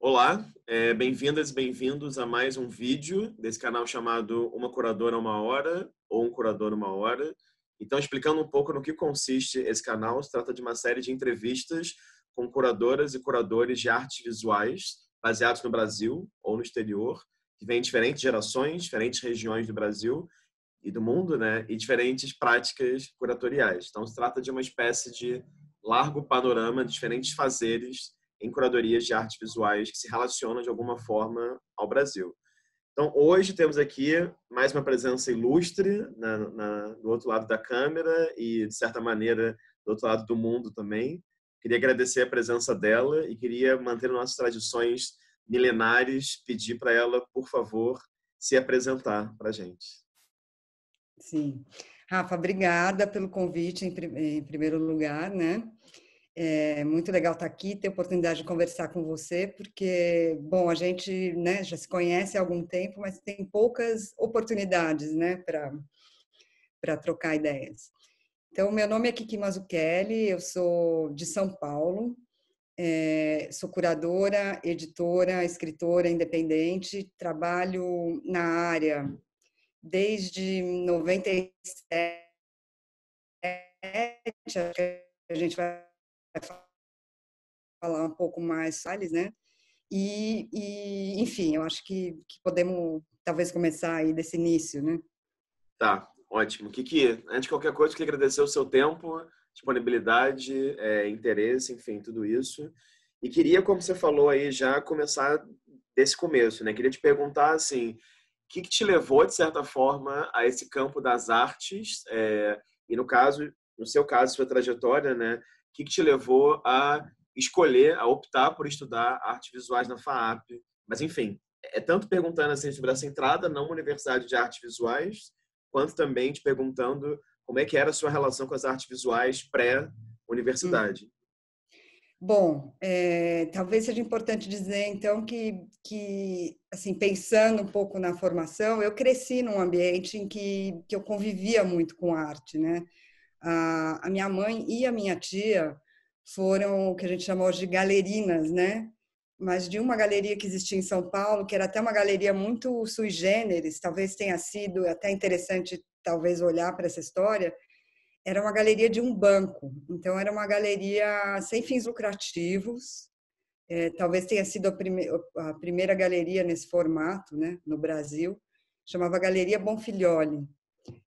Olá, é, bem-vindas e bem-vindos a mais um vídeo desse canal chamado Uma Curadora Uma Hora ou Um Curador Uma Hora. Então, explicando um pouco no que consiste esse canal, se trata de uma série de entrevistas com curadoras e curadores de artes visuais baseados no Brasil ou no exterior, que vem de diferentes gerações, diferentes regiões do Brasil e do mundo, né? E diferentes práticas curatoriais. Então, se trata de uma espécie de largo panorama de diferentes fazeres em curadorias de artes visuais que se relacionam de alguma forma ao Brasil. Então, hoje temos aqui mais uma presença ilustre na, na, do outro lado da câmera e, de certa maneira, do outro lado do mundo também. Queria agradecer a presença dela e queria manter nossas tradições milenares, pedir para ela, por favor, se apresentar para a gente. Sim. Rafa, obrigada pelo convite em, em primeiro lugar, né? É muito legal estar aqui, ter a oportunidade de conversar com você, porque, bom, a gente né, já se conhece há algum tempo, mas tem poucas oportunidades né, para trocar ideias. Então, meu nome é Kiki Mazzucchelli, eu sou de São Paulo, é, sou curadora, editora, escritora independente, trabalho na área desde 97, a gente vai falar um pouco mais Salles, né? E, e enfim, eu acho que, que, podemos talvez começar aí desse início, né? Tá, ótimo. Kiki, antes de qualquer coisa, eu queria agradecer o seu tempo, disponibilidade, é, interesse, enfim, tudo isso. E queria, como você falou aí, já começar desse começo, né? Queria te perguntar, assim, o que, que te levou, de certa forma, a esse campo das artes? É, e no caso, no seu caso, sua trajetória, né? O que, que te levou a escolher, a optar por estudar artes visuais na FAAP? Mas, enfim, é tanto perguntando assim, sobre essa entrada na universidade de artes visuais, quanto também te perguntando como é que era a sua relação com as artes visuais pré-universidade. Hum. Bom, é, talvez seja importante dizer, então, que, que, assim, pensando um pouco na formação, eu cresci num ambiente em que, que eu convivia muito com arte, né? A, minha mãe e a minha tia foram o que a gente chamou de galerinas, né? Mas de uma galeria que existia em São Paulo, que era até uma galeria muito sui generis, talvez tenha sido até interessante talvez olhar para essa história, era uma galeria de um banco. Então era uma galeria sem fins lucrativos. É, talvez tenha sido a, prime a primeira galeria nesse formato, né, no Brasil. Chamava Galeria Bonfilholi.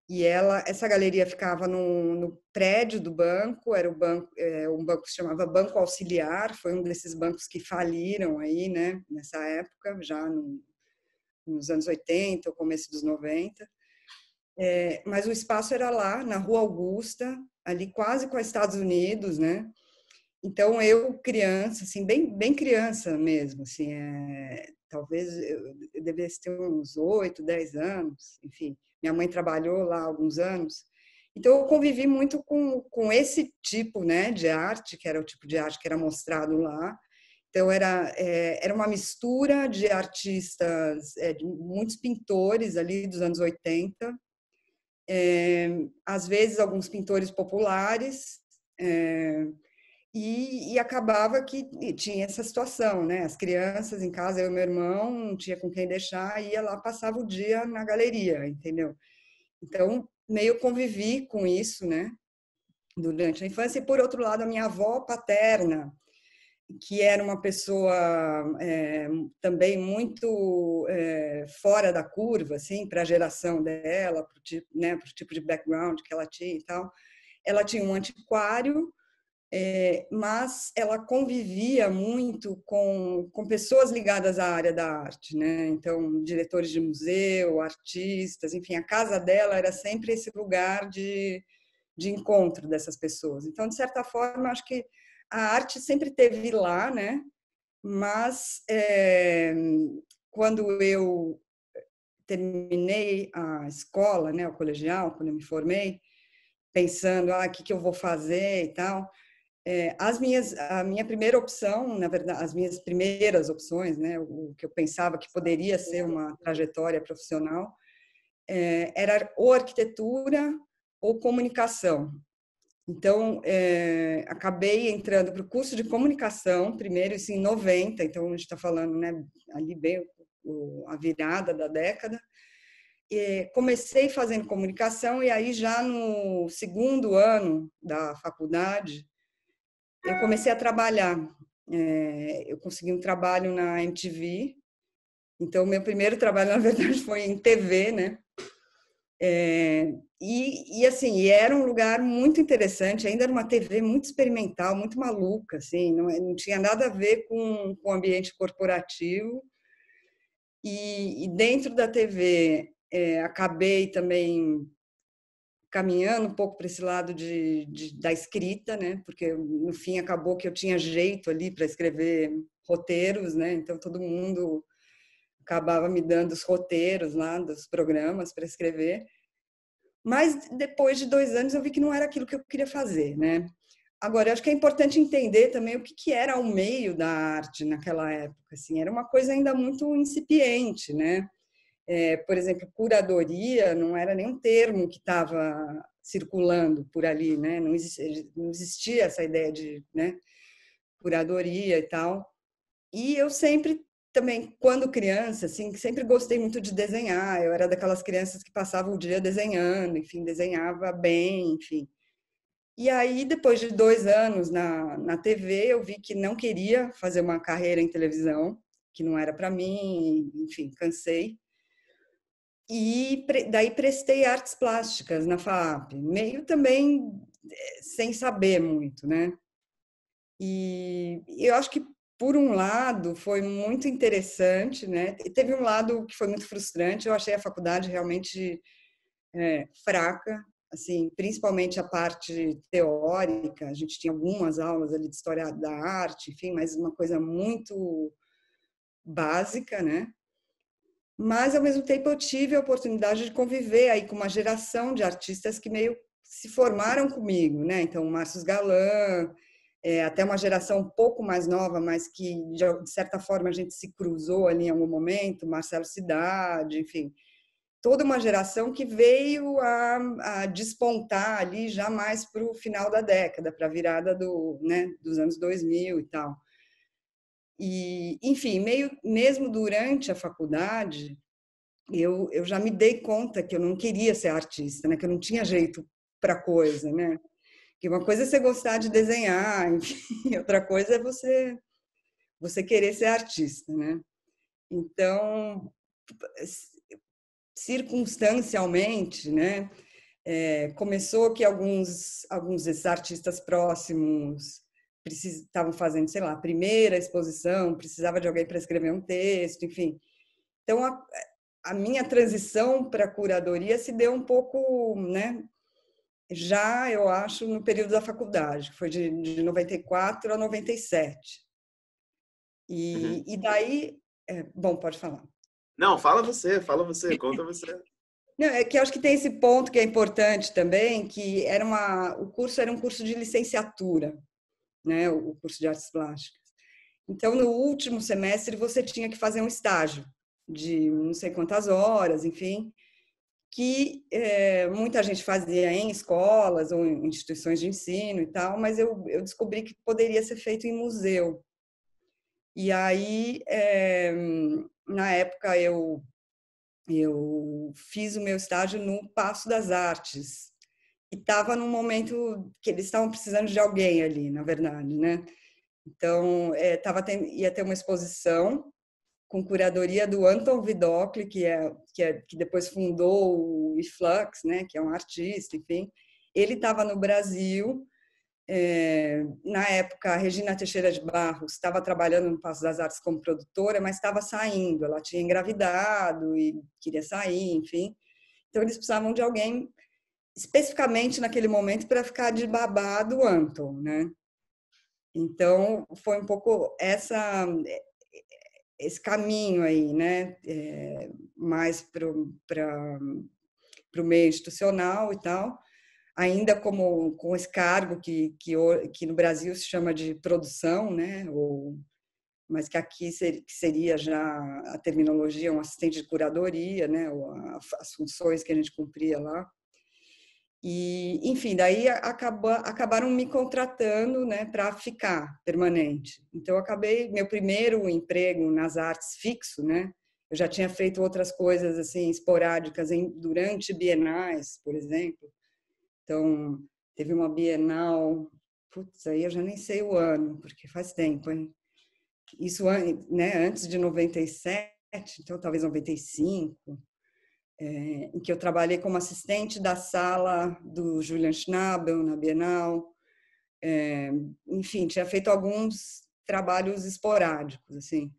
E ela, essa galeria ficava no, no prédio do banco, era o banco, é, um banco que se chamava Banco Auxiliar, foi um desses bancos que faliram aí, né, nessa época, já no, nos anos 80, ou começo dos 90. É, mas o espaço era lá, na Rua Augusta, ali quase com os Estados Unidos, né? Então eu criança, assim, bem, bem criança mesmo, assim, é, talvez eu, eu devesse ter uns 8, 10 anos, enfim minha mãe trabalhou lá alguns anos. Então, eu convivi muito com, com esse tipo né, de arte, que era o tipo de arte que era mostrado lá. Então, era, é, era uma mistura de artistas, é, de muitos pintores ali dos anos 80, é, às vezes alguns pintores populares, é, e, e, acabava que tinha essa situação, né? As crianças em casa, eu e meu irmão, não tinha com quem deixar, ia lá, passava o dia na galeria, entendeu? Então, meio convivi com isso, né? Durante a infância. E, por outro lado, a minha avó paterna, que era uma pessoa é, também muito é, fora da curva, assim, para a geração dela, para o tipo, né, tipo de background que ela tinha e tal, ela tinha um antiquário é, mas ela convivia muito com, com pessoas ligadas à área da arte, né? Então, diretores de museu, artistas, enfim, a casa dela era sempre esse lugar de, de encontro dessas pessoas. Então, de certa forma, acho que a arte sempre teve lá, né? Mas é, quando eu terminei a escola, né, o colegial, quando eu me formei, pensando, ah, o que, que eu vou fazer e tal, é, as minhas, a minha primeira opção, na verdade, as minhas primeiras opções, né, o, que eu pensava que poderia ser uma trajetória profissional, é, era ou arquitetura ou comunicação. Então, é, acabei entrando para o curso de comunicação, primeiro, isso em 90, então a gente está falando né, ali bem o, a virada da década. E comecei fazendo comunicação e aí já no segundo ano da faculdade, eu comecei a trabalhar. É, eu consegui um trabalho na MTV. Então, meu primeiro trabalho, na verdade, foi em TV, né? É, e, e, assim, era um lugar muito interessante, ainda era uma TV muito experimental, muito maluca, assim, não, é, não tinha nada a ver com, com o ambiente corporativo. E, e dentro da TV, é, eh, acabei também caminhando um pouco para esse lado de, de, da escrita, né? Porque no fim acabou que eu tinha jeito ali para escrever roteiros, né? Então todo mundo acabava me dando os roteiros lá dos programas para escrever. Mas depois de dois anos eu vi que não era aquilo que eu queria fazer, né? Agora, eu acho que é importante entender também o que, que era o meio da arte naquela época, assim, era uma coisa ainda muito incipiente, né? é, por exemplo, curadoria não era nem um termo que estava circulando por ali, né? Não existia, não existia essa ideia de né? curadoria e tal. E eu sempre também, quando criança, assim, sempre gostei muito de desenhar. Eu era daquelas crianças que passavam o dia desenhando, enfim, desenhava bem, enfim. E aí, depois de dois anos na, na TV, eu vi que não queria fazer uma carreira em televisão, que não era para mim, enfim, cansei e daí prestei artes plásticas na FAAP, meio também eh, sem saber muito, né? E eu acho que por um lado foi muito interessante, né? E teve um lado que foi muito frustrante. Eu achei a faculdade realmente é, fraca, assim, principalmente a parte teórica. A gente tinha algumas aulas ali de história da arte, enfim, mas uma coisa muito básica, né? mas ao mesmo tempo eu tive a oportunidade de conviver aí com uma geração de artistas que meio se formaram comigo, né? Então, Márcio Galan, é, até uma geração um pouco mais nova, mas que de certa forma a gente se cruzou ali em algum momento, Marcelo Cidade, enfim, toda uma geração que veio a, a despontar ali já mais para o final da década, para a virada do, né, dos anos 2000 e tal. E, enfim, meio, mesmo durante a faculdade, eu, eu já me dei conta que eu não queria ser artista, né? que eu não tinha jeito para coisa, né? Que uma coisa é você gostar de desenhar, enfim, outra coisa é você você querer ser artista, né? Então, circunstancialmente, né? É, começou que alguns alguns desses artistas próximos estavam fazendo, sei lá, a primeira exposição, precisava de alguém para escrever um texto, enfim. Então, a, a minha transição para a curadoria se deu um pouco, né, já, eu acho, no período da faculdade, que foi de, de 94 a 97. E, uhum. e daí, é, bom, pode falar. Não, fala você, fala você, conta você. Não, é que acho que tem esse ponto que é importante também, que era uma, o curso era um curso de licenciatura né, o curso de artes plásticas. Então, no último semestre, você tinha que fazer um estágio de não sei quantas horas, enfim, que é, muita gente fazia em escolas ou em instituições de ensino e tal, mas eu, eu descobri que poderia ser feito em museu. E aí, é, na época, eu, eu fiz o meu estágio no Passo das Artes, e estava num momento que eles estavam precisando de alguém ali, na verdade, né? Então, é, tava tem, ia ter uma exposição com curadoria do Anton Vidocli, que é, que é que depois fundou o Iflux, né, que é um artista, enfim. Ele estava no Brasil, é, na época a Regina Teixeira de Barros estava trabalhando no Passo das Artes como produtora, mas estava saindo, ela tinha engravidado e queria sair, enfim. Então eles precisavam de alguém especificamente naquele momento para ficar de babado Anton, né? Então foi um pouco essa eh, esse caminho aí, né? É, mais para o meio institucional e tal, ainda como com esse cargo que, que, que no Brasil se chama de produção, né? Ou, mas que aqui seria, que seria já a terminologia, um assistente de curadoria, né? As funções que a gente cumpria lá. E, enfim, daí acabaram me contratando né, para ficar permanente. Então, eu acabei meu primeiro emprego nas artes fixo, né? Eu já tinha feito outras coisas assim esporádicas em, durante bienais, por exemplo. Então, teve uma bienal, putz, aí eu já nem sei o ano, porque faz tempo, hein? Isso né, antes de 97, então talvez 95, é, em que eu trabalhei como assistente da sala do Julian Schnabel na Bienal. É, enfim, tinha feito alguns trabalhos esporádicos, assim.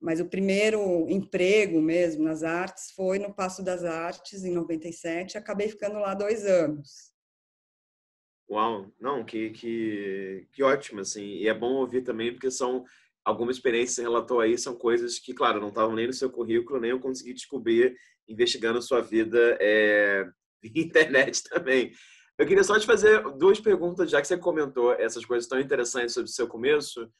Mas o primeiro emprego mesmo nas artes foi no Passo das Artes, em 97. Acabei ficando lá dois anos. Uau! Não, que, que, que ótimo, assim. E é bom ouvir também, porque são algumas experiências que você relatou aí, são coisas que, claro, não estavam nem no seu currículo, nem eu consegui descobrir investigando sua vida é, via internet também. Eu queria só te fazer duas perguntas, já que você comentou essas coisas tão interessantes sobre o seu começo.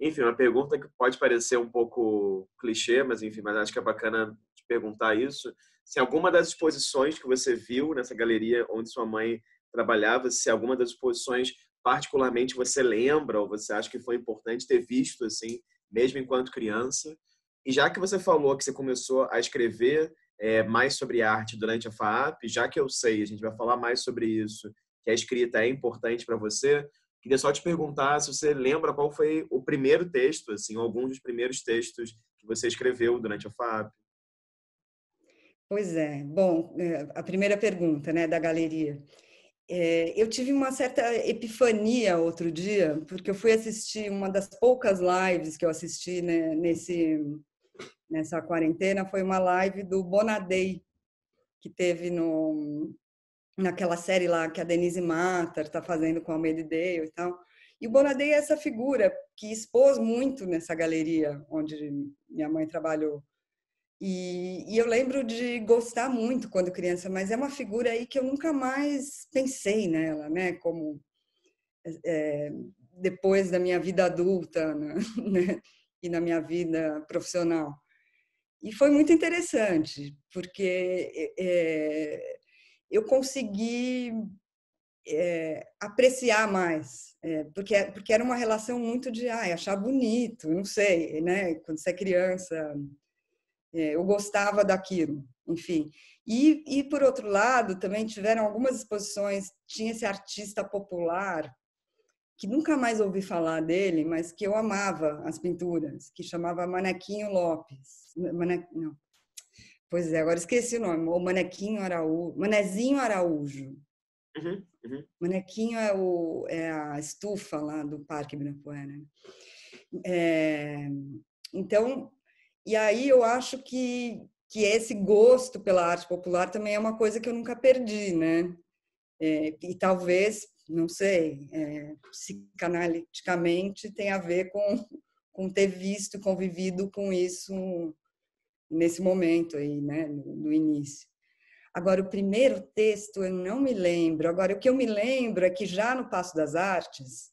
Enfim, uma pergunta que pode parecer um pouco clichê, mas enfim, mas acho que é bacana te perguntar isso. Se alguma das exposições que você viu nessa galeria onde sua mãe trabalhava, se alguma das exposições particularmente você lembra ou você acha que foi importante ter visto assim, mesmo enquanto criança. E já que você falou que você começou a escrever é, mais sobre arte durante a FAAP, já que eu sei, a gente vai falar mais sobre isso, que a escrita é importante para você. Queria só te perguntar se você lembra qual foi o primeiro texto, assim, algum dos primeiros textos que você escreveu durante a FAAP. Pois é. Bom, é, a primeira pergunta, né, da galeria. É, eu tive uma certa epifania outro dia, porque eu fui assistir uma das poucas lives que eu assisti né, nesse nessa quarentena foi uma live do Bonadei, que teve no, naquela série lá que a Denise Matar está fazendo com a Almeida Dale e tal. E o Bonadei é essa figura que expôs muito nessa galeria onde minha mãe trabalhou. E, e, eu lembro de gostar muito quando criança, mas é uma figura aí que eu nunca mais pensei nela, né? Como é, depois da minha vida adulta né? e na minha vida profissional. E foi muito interessante, porque é, eu consegui é, apreciar mais, é, porque, porque era uma relação muito de ah achar bonito, não sei, né? Quando você é criança, eu gostava daquilo, enfim. E, e, por outro lado, também tiveram algumas exposições, tinha esse artista popular que nunca mais ouvi falar dele, mas que eu amava as pinturas, que chamava Manequinho Lopes. Mane... Não. Pois é, agora esqueci o nome. O Manequinho Araújo. Manezinho Araújo. Uhum, uhum. Manequinho é, o, é a estufa lá do Parque Ibirapuera. É, então, e aí eu acho que, que esse gosto pela arte popular também é uma coisa que eu nunca perdi, né? É, e talvez não sei, é, psicanaliticamente tem a ver com, com ter visto, convivido com isso nesse momento aí, né, no, no início. Agora, o primeiro texto eu não me lembro. Agora, o que eu me lembro é que já no Passo das Artes,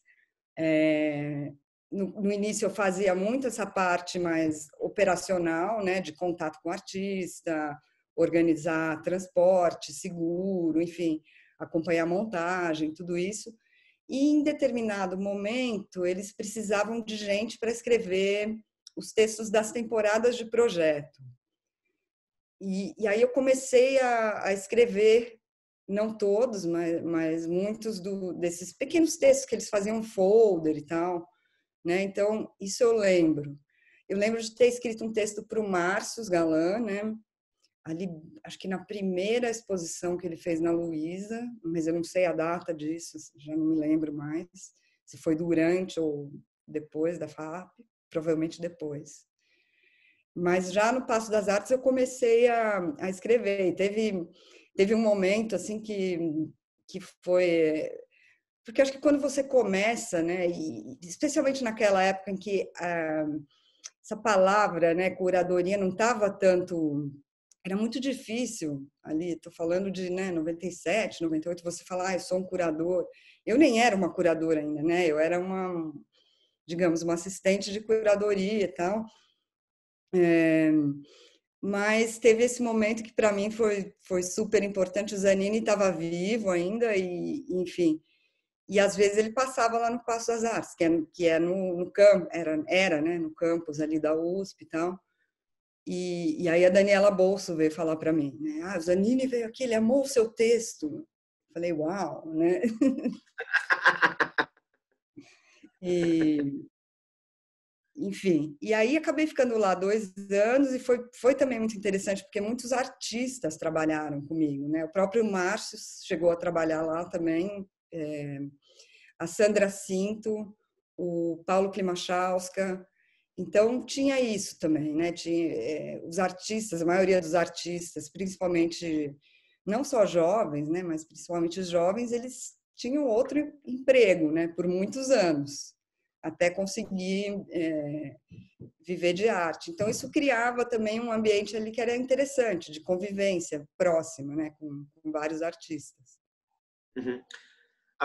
é, no, no, início eu fazia muito essa parte mais operacional, né, de contato com o artista, organizar transporte, seguro, enfim, acompanhar a montagem, tudo isso. E em determinado momento, eles precisavam de gente para escrever os textos das temporadas de projeto. E, e aí eu comecei a, a, escrever, não todos, mas, mas muitos do, desses pequenos textos que eles faziam folder e tal. Né? Então, isso eu lembro. Eu lembro de ter escrito um texto para o Márcio Galan, né? ali, acho que na primeira exposição que ele fez na Luísa, mas eu não sei a data disso, já não me lembro mais, se foi durante ou depois da FAP, provavelmente depois. Mas já no Passo das Artes eu comecei a, a escrever, e teve, teve um momento assim que, que foi. Porque acho que quando você começa, né, e especialmente naquela época em que. Ah, essa palavra, né, curadoria, não estava tanto era muito difícil ali, estou falando de né, 97, 98, você falar, ah, eu sou um curador. Eu nem era uma curadora ainda, né? Eu era uma, digamos, uma assistente de curadoria e tal. É, mas teve esse momento que para mim foi, foi super importante. O Zanini estava vivo ainda, e enfim. E às vezes ele passava lá no Passo das Artes, que é, que é no, no campo, era, era né, no campus ali da USP e tal. E, e aí a Daniela Bolso veio falar para mim, né? Ah, Zanini veio aqui, ele amou o seu texto. Falei, uau, né? e, enfim, e aí acabei ficando lá dois anos e foi, foi também muito interessante, porque muitos artistas trabalharam comigo, né? O próprio Márcio chegou a trabalhar lá também, é, a Sandra Cinto, o Paulo Klimachowska, então tinha isso também, né? Tinha é, os artistas, a maioria dos artistas, principalmente não só jovens, né, mas principalmente os jovens, eles tinham outro emprego, né, por muitos anos, até conseguir é, viver de arte. Então isso criava também um ambiente ali que era interessante, de convivência próxima, né, com, com vários artistas. Uhum.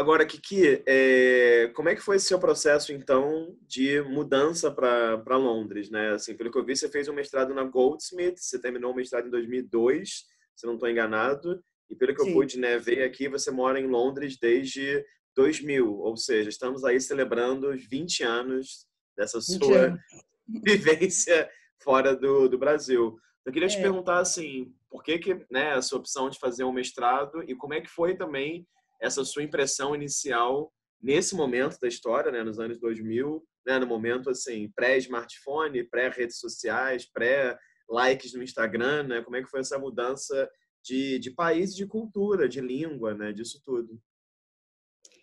Agora, Kiki, é, como é que foi esse seu processo, então, de mudança para Londres, né? Assim, pelo que eu vi, você fez um mestrado na Goldsmith, você terminou o mestrado em 2002, se não estou enganado, e pelo que Sim. eu pude né, ver aqui, você mora em Londres desde 2000, ou seja, estamos aí celebrando os 20 anos dessa sua anos. vivência fora do, do Brasil. Eu queria é. te perguntar, assim, por que, que né, a sua opção de fazer um mestrado e como é que foi também essa sua impressão inicial nesse momento da história, né, nos anos 2000, né, no momento assim pré-smartphone, pré-redes sociais, pré-likes no Instagram, né, como é que foi essa mudança de, de país, de cultura, de língua, né, disso tudo?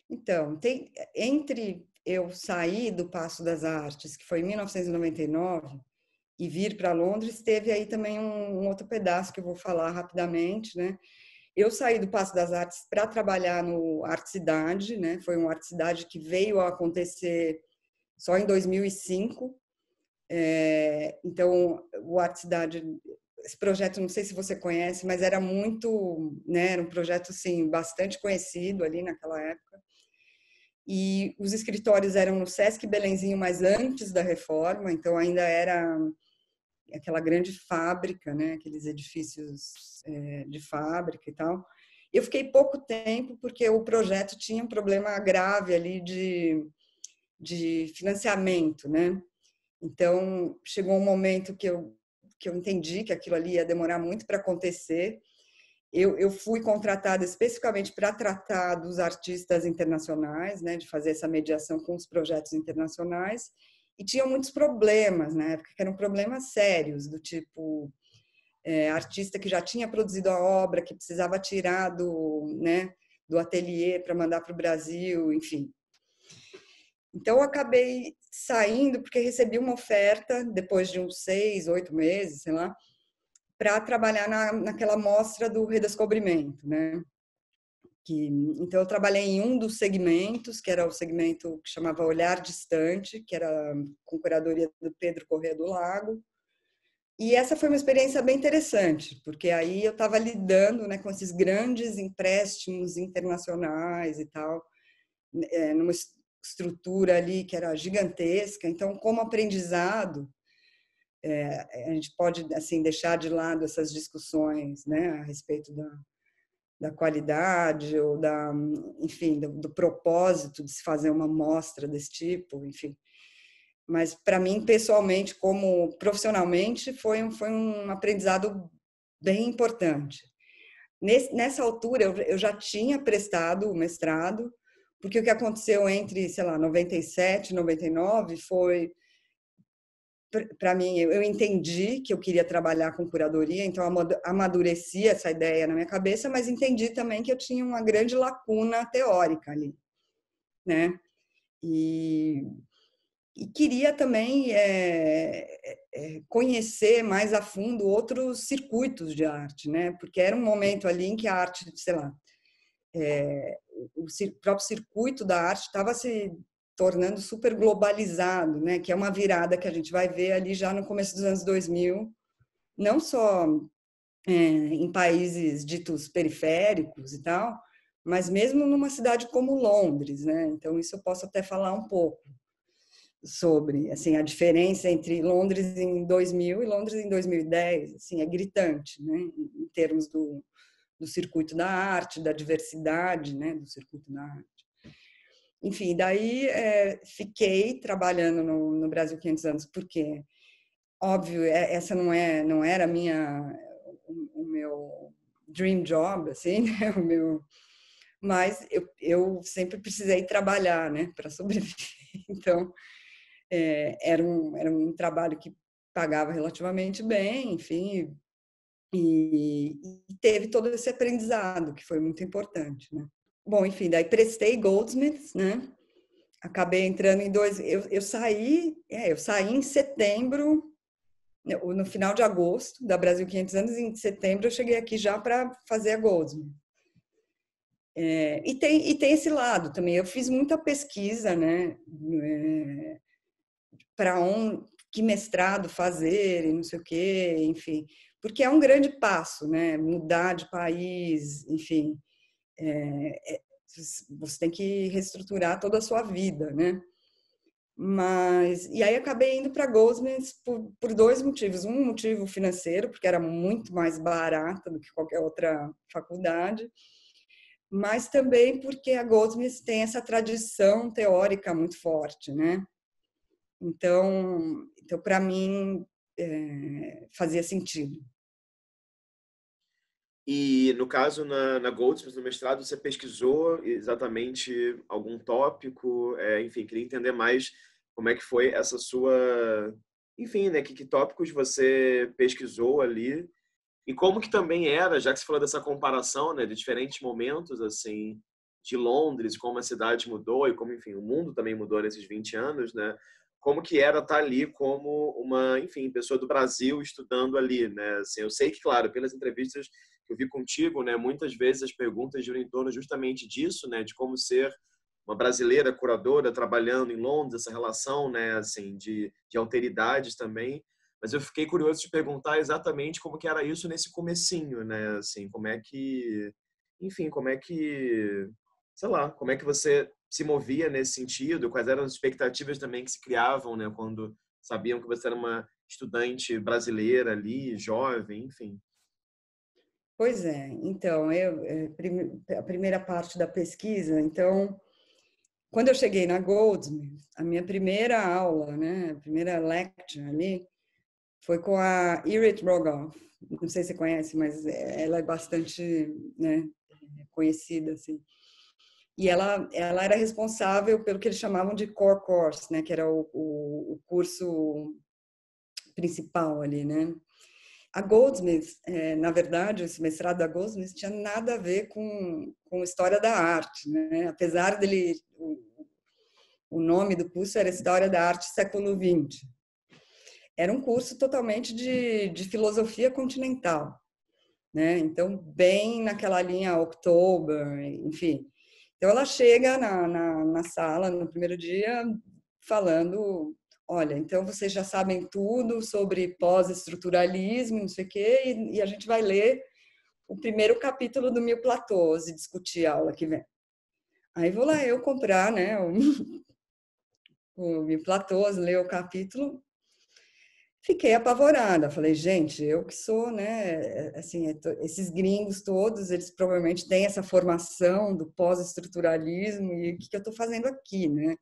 Então, tem, entre eu sair do Passo das Artes, que foi em 1999, e vir para Londres, teve aí também um, um, outro pedaço que eu vou falar rapidamente, né? Eu saí do Passo das Artes para trabalhar no Arte Cidade, né? Foi um Arte Cidade que veio a acontecer só em 2005. É, então, o Arte Cidade, esse projeto, não sei se você conhece, mas era muito, né? Era um projeto, assim, bastante conhecido ali naquela época. E os escritórios eram no Sesc Belenzinho, mas antes da reforma, então ainda era aquela grande fábrica, né? aqueles edifícios é, de fábrica e tal. Eu fiquei pouco tempo porque o projeto tinha um problema grave ali de, de financiamento, né? Então chegou um momento que eu que eu entendi que aquilo ali ia demorar muito para acontecer. Eu, eu fui contratada especificamente para tratar dos artistas internacionais, né, de fazer essa mediação com os projetos internacionais e tinham muitos problemas na né? época, que eram problemas sérios, do tipo é, artista que já tinha produzido a obra, que precisava tirar do, né, do ateliê para mandar para o Brasil, enfim. Então, eu acabei saindo porque recebi uma oferta, depois de uns seis, oito meses, sei lá, para trabalhar na, naquela mostra do redescobrimento, né? Que, então, eu trabalhei em um dos segmentos, que era o segmento que chamava Olhar Distante, que era com curadoria do Pedro Corrêa do Lago. E essa foi uma experiência bem interessante, porque aí eu estava lidando né, com esses grandes empréstimos internacionais e tal, é, numa estrutura ali que era gigantesca. Então, como aprendizado, é, a gente pode assim deixar de lado essas discussões né, a respeito da da qualidade ou da, enfim, do, do propósito de se fazer uma mostra desse tipo, enfim. Mas para mim pessoalmente, como profissionalmente, foi um, foi um aprendizado bem importante. Nesse, nessa altura eu, eu já tinha prestado o mestrado, porque o que aconteceu entre, sei lá, 97 e 99 foi para mim, eu entendi que eu queria trabalhar com curadoria, então amadureci essa ideia na minha cabeça, mas entendi também que eu tinha uma grande lacuna teórica ali, né? E, e queria também é, é, é conhecer mais a fundo outros circuitos de arte, né? Porque era um momento ali em que a arte, sei lá, é, o próprio circuito da arte estava se tornando super globalizado, né? Que é uma virada que a gente vai ver ali já no começo dos anos 2000, não só é, em países ditos periféricos e tal, mas mesmo numa cidade como Londres, né? Então isso eu posso até falar um pouco sobre, assim, a diferença entre Londres em 2000 e Londres em 2010, assim, é gritante, né? Em termos do, do circuito da arte, da diversidade, né? Do circuito da arte. Enfim, daí é, fiquei trabalhando no, no, Brasil 500 anos, porque, óbvio, é, essa não, é, não era minha, o, o meu dream job, assim, né? o meu... Mas eu, eu sempre precisei trabalhar, né, para sobreviver. Então, é, era, um, era um trabalho que pagava relativamente bem, enfim, e, e, teve todo esse aprendizado que foi muito importante, né? bom, enfim, daí prestei Goldsmiths, né? Acabei entrando em dois. Eu, eu saí, é, eu saí em setembro, né, no final de agosto da Brasil 500 anos, em setembro eu cheguei aqui já para fazer a Goldsmith. É, e, tem, e tem esse lado também. Eu fiz muita pesquisa, né? É, para um que mestrado fazer e não sei o quê, enfim. Porque é um grande passo, né? Mudar de país, enfim é, é você tem que reestruturar toda a sua vida, né? Mas, e aí acabei indo para Goldman por, por dois motivos. Um motivo financeiro, porque era muito mais barata do que qualquer outra faculdade, mas também porque a Goldman tem essa tradição teórica muito forte, né? Então, então para mim, é, fazia sentido e no caso na, na Goldsmith, no mestrado, você pesquisou exatamente algum tópico? É, enfim, queria entender mais como é que foi essa sua. Enfim, né? Que, que tópicos você pesquisou ali? E como que também era, já que você falou dessa comparação, né? De diferentes momentos, assim, de Londres, como a cidade mudou e como, enfim, o mundo também mudou nesses 20 anos, né? Como que era estar tá ali como uma, enfim, pessoa do Brasil estudando ali, né? Assim, eu sei que, claro, pelas entrevistas que eu vi contigo, né? Muitas vezes as perguntas giram em torno justamente disso, né? De como ser uma brasileira curadora trabalhando em Londres, essa relação, né? Assim, de, de alteridades também. Mas eu fiquei curioso de perguntar exatamente como que era isso nesse comecinho, né? Assim, como é que, enfim, como é que, sei lá, como é que você se movia nesse sentido? Quais eram as expectativas também que se criavam, né? Quando sabiam que você era uma estudante brasileira ali, jovem, enfim. Pois é, então, eu, eh, a primeira parte da pesquisa, então, quando eu cheguei na Goldsmith, a minha primeira aula, né, a primeira lecture ali, foi com a Irit Rogoff, não sei se você conhece, mas eh, ela é bastante né, conhecida, assim. E ela, ela era responsável pelo que eles chamavam de core course, né, que era o, o, o curso principal ali, né, a Goldsmith, é, na verdade, esse mestrado da Goldsmith tinha nada a ver com, com história da arte, né? Apesar dele, o, o nome do curso era História da Arte Século XX. Era um curso totalmente de, de filosofia continental, né? Então, bem naquela linha October, enfim. Então, ela chega na, na, na sala no primeiro dia falando olha, então vocês já sabem tudo sobre pós-estruturalismo, não sei o quê, e, e a gente vai ler o primeiro capítulo do Mil Platôs e discutir a aula que vem. Aí vou lá eu comprar, né, o, o Mil Platôs, ler o capítulo. Fiquei apavorada, falei, gente, eu que sou, né, assim, é esses gringos todos, eles provavelmente têm essa formação do pós-estruturalismo e o que, que eu estou fazendo aqui, né?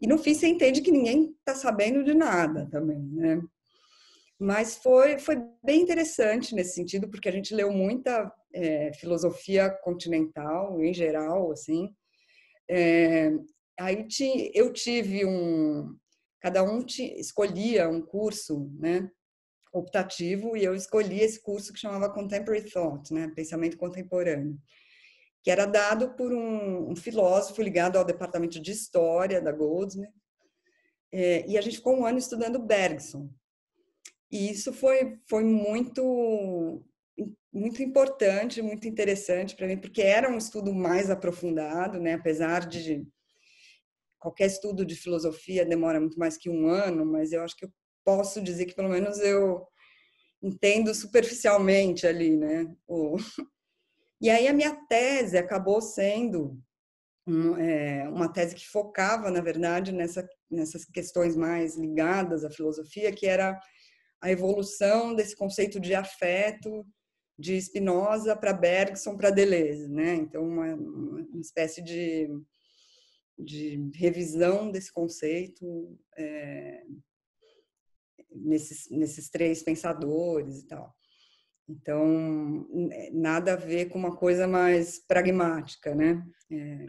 E no fim você entende que ninguém está sabendo de nada também, né? Mas foi, foi bem interessante nesse sentido, porque a gente leu muita é, filosofia continental em geral, assim. É, aí ti, eu tive um... Cada um ti, escolhia um curso, né? Optativo, e eu escolhi esse curso que chamava Contemporary Thought, né? Pensamento Contemporâneo que era dado por um, um filósofo ligado ao departamento de história da Goldsmith. É, e a gente ficou um ano estudando Bergson. E isso foi, foi muito muito importante, muito interessante para mim, porque era um estudo mais aprofundado, né? apesar de qualquer estudo de filosofia demora muito mais que um ano, mas eu acho que eu posso dizer que pelo menos eu entendo superficialmente ali né? o, e aí a minha tese acabou sendo um, é, uma tese que focava, na verdade, nessa, nessas questões mais ligadas à filosofia, que era a evolução desse conceito de afeto de Spinoza para Bergson para Deleuze, né? Então uma, uma espécie de, de revisão desse conceito é, nesses, nesses três pensadores e tal. Então, né, nada a ver com uma coisa mais pragmática, né? É.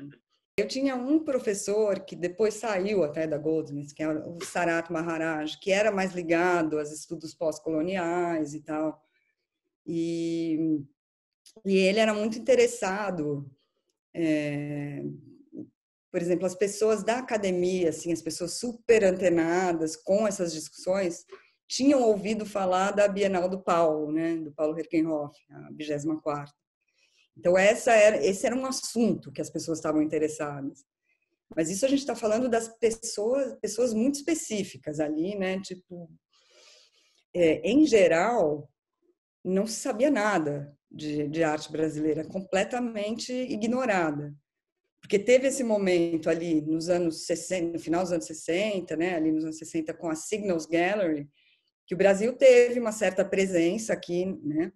Eu tinha um professor que depois saiu até da Goldsmith, que era é o Sarat Maharaj, que era mais ligado aos estudos pós-coloniais e tal. E, e ele era muito interessado, é, por exemplo, as pessoas da academia, assim, as pessoas super antenadas com essas discussões, tinham ouvido falar da Bienal do Paulo, né, do Paulo Herkenhoff, a 24 Então essa era, esse era um assunto que as pessoas estavam interessadas. Mas isso a gente está falando das pessoas, pessoas muito específicas ali, né? Tipo, é, em geral, não se sabia nada de, de arte brasileira, completamente ignorada. Porque teve esse momento ali nos anos 60, no final dos anos 60, né? Ali nos anos 60 com a Signals Gallery, que o Brasil teve uma certa presença aqui, né,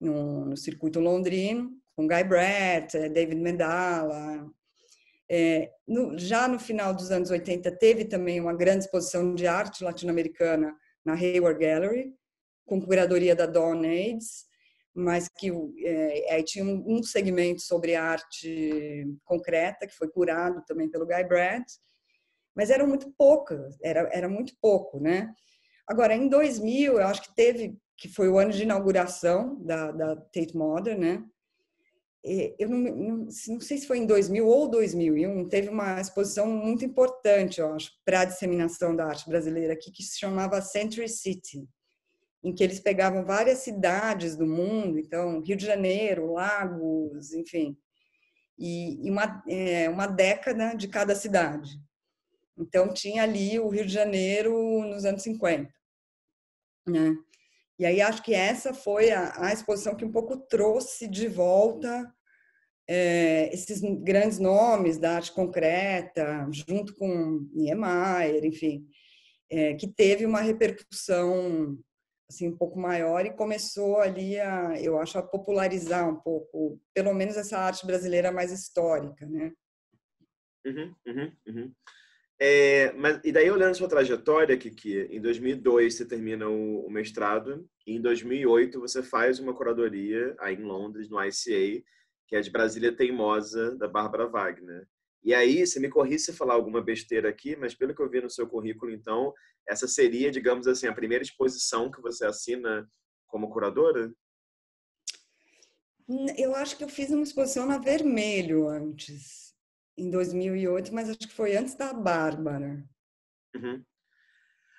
no, no circuito londrino, com Guy Brett, eh, David Mendala. É, eh, no, já no final dos anos 80 teve também uma grande exposição de arte latino-americana na Hayward Gallery, com curadoria da Dawn Aids, mas que é, tinha um, um segmento sobre arte concreta que foi curado também pelo Guy Brett, mas eram muito poucas, era, era muito pouco, né? Agora, em 2000, eu acho que teve, que foi o ano de inauguração da, da Tate Modern, né? eu não, não, não, sei se foi em 2000 ou 2001, teve uma exposição muito importante, eu acho, para a disseminação da arte brasileira aqui, que se chamava Century City, em que eles pegavam várias cidades do mundo, então Rio de Janeiro, Lagos, enfim, e, e uma, é, uma década de cada cidade. Então tinha ali o Rio de Janeiro nos anos 50, né? E aí acho que essa foi a, a exposição que um pouco trouxe de volta é, esses grandes nomes da arte concreta, junto com Niemeyer, enfim, é, que teve uma repercussão assim um pouco maior e começou ali a, eu acho, a popularizar um pouco, pelo menos essa arte brasileira mais histórica, né? Uhum, uhum, uhum. É, mas, e daí, olhando sua trajetória, Kiki, em 2002 você termina o, o, mestrado, e em 2008 você faz uma curadoria aí em Londres, no ICA, que é de Brasília Teimosa, da Bárbara Wagner. E aí, você me corri se falar alguma besteira aqui, mas pelo que eu vi no seu currículo, então, essa seria, digamos assim, a primeira exposição que você assina como curadora? Eu acho que eu fiz uma exposição na Vermelho antes em 2008, mas acho que foi antes da Bárbara. Uhum.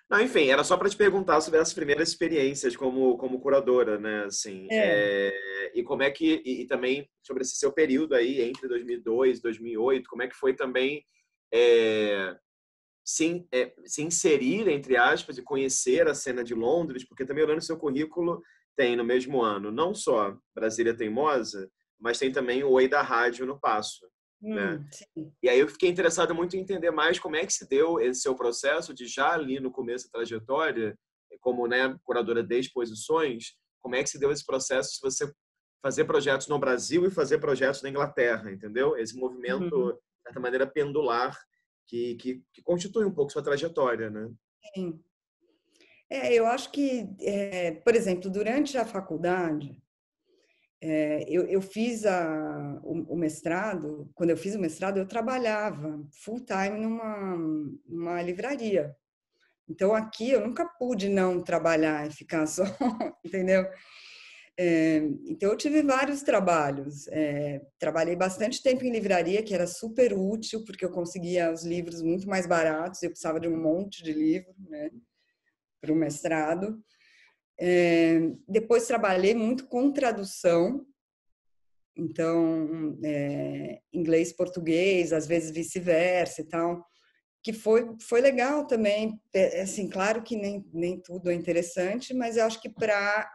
Não, enfim, era só para te perguntar sobre essas primeiras experiências como, como curadora, né? Assim, é. É, e como é que e, e, também sobre esse seu período aí entre 2002 e 2008, como é que foi também é, se, eh, se inserir entre aspas e conhecer a cena de Londres, porque também olhando seu currículo tem no mesmo ano não só Brasília Teimosa, mas tem também o Oi da Rádio no Passo. Né? Hum, né? E aí eu fiquei interessado muito em entender mais como é que se deu esse seu processo de já ali no começo da trajetória, eh, como né, curadora de exposições, como é que se deu esse processo se você fazer projetos no Brasil e fazer projetos na Inglaterra, entendeu? Esse movimento, uhum. de certa maneira, pendular que, que, que, constitui um pouco sua trajetória, né? Sim. É, eu acho que, é, por exemplo, durante a faculdade, é, eu, eu, fiz a, o, o, mestrado, quando eu fiz o mestrado, eu trabalhava full time numa, numa livraria. Então aqui eu nunca pude não trabalhar e ficar só, entendeu? É, então eu tive vários trabalhos. É, trabalhei bastante tempo em livraria, que era super útil, porque eu conseguia os livros muito mais baratos, eu precisava de um monte de livro né, para o mestrado. É, depois trabalhei muito com tradução, então é, inglês português, às vezes vice-versa e tal, que foi foi legal também. É, assim, claro que nem nem tudo é interessante, mas eu acho que para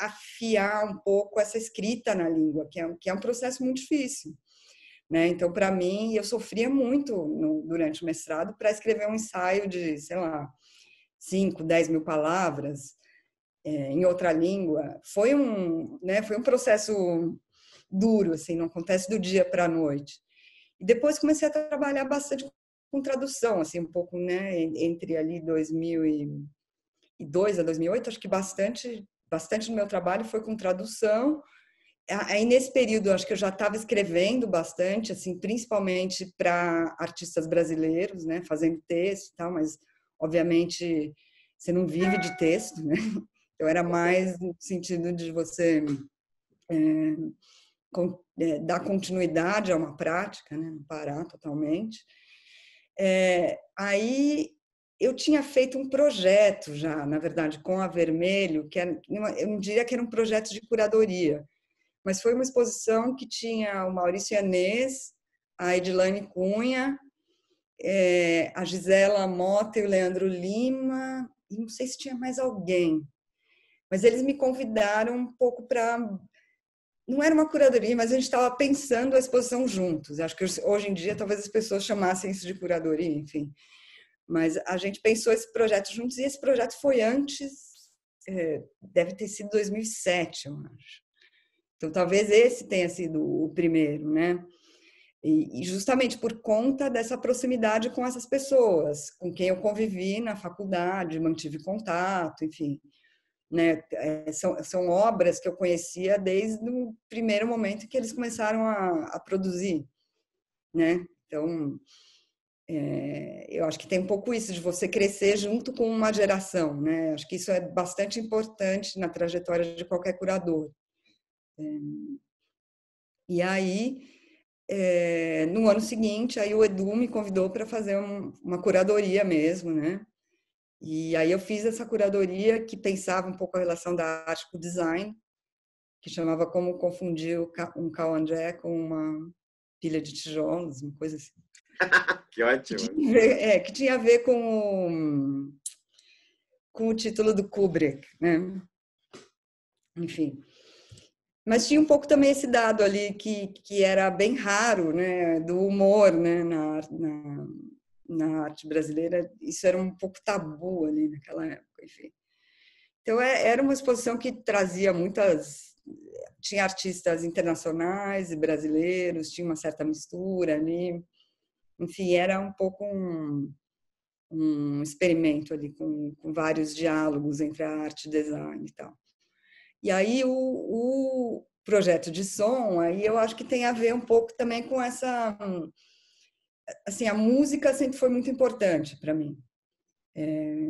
afiar um pouco essa escrita na língua, que é, que é um processo muito difícil. Né? Então, para mim, eu sofria muito no, durante o mestrado para escrever um ensaio de, sei lá, 5, 10 mil palavras, é, em outra língua, foi um, né, foi um processo duro, assim, não acontece do dia para a noite. E depois comecei a trabalhar bastante com tradução, assim, um pouco, né, entre ali 2002 a 2008, acho que bastante, bastante do meu trabalho foi com tradução. Aí nesse período, acho que eu já estava escrevendo bastante, assim, principalmente para artistas brasileiros, né, fazendo texto e tal, mas obviamente você não vive de texto, né? Eu então, era mais no sentido de você é, é, dar continuidade a uma prática, né? não parar totalmente. É, aí eu tinha feito um projeto já, na verdade, com a Vermelho, que era, eu não diria que era um projeto de curadoria, mas foi uma exposição que tinha o Maurício Anês, a Edilane Cunha, é, a Gisela Mota e o Leandro Lima, e não sei se tinha mais alguém. Mas eles me convidaram um pouco para. Não era uma curadoria, mas a gente estava pensando a exposição juntos. Acho que hoje em dia talvez as pessoas chamassem isso de curadoria, enfim. Mas a gente pensou esse projeto juntos e esse projeto foi antes, é, deve ter sido 2007, eu acho. Então talvez esse tenha sido o primeiro, né? E justamente por conta dessa proximidade com essas pessoas, com quem eu convivi na faculdade, mantive contato, enfim. Né? Eh, são, são obras que eu conhecia desde o primeiro momento que eles começaram a, a produzir, né? Então, é, eu acho que tem um pouco isso de você crescer junto com uma geração, né? Acho que isso é bastante importante na trajetória de qualquer curador. É, e aí, é, no ano seguinte, aí o Edu me convidou para fazer um, uma curadoria mesmo, né? E aí eu fiz essa curadoria que pensava um pouco a relação da arte com o design, que chamava Como Confundir um Cauandré com uma pilha de tijolos, uma coisa assim. que ótimo! Que tinha, ver, é, que tinha a ver com o, com o título do Kubrick, né? Enfim. Mas tinha um pouco também esse dado ali que, que era bem raro, né? Do humor, né? Na, na na arte brasileira, isso era um pouco tabu ali naquela época, enfim. Então é, era uma exposição que trazia muitas tinha artistas internacionais e brasileiros, tinha uma certa mistura ali. Enfim, era um pouco um, um experimento ali com, com, vários diálogos entre a arte e design e tal. E aí o, o projeto de som, aí eu acho que tem a ver um pouco também com essa assim, a música sempre foi muito importante para mim. É,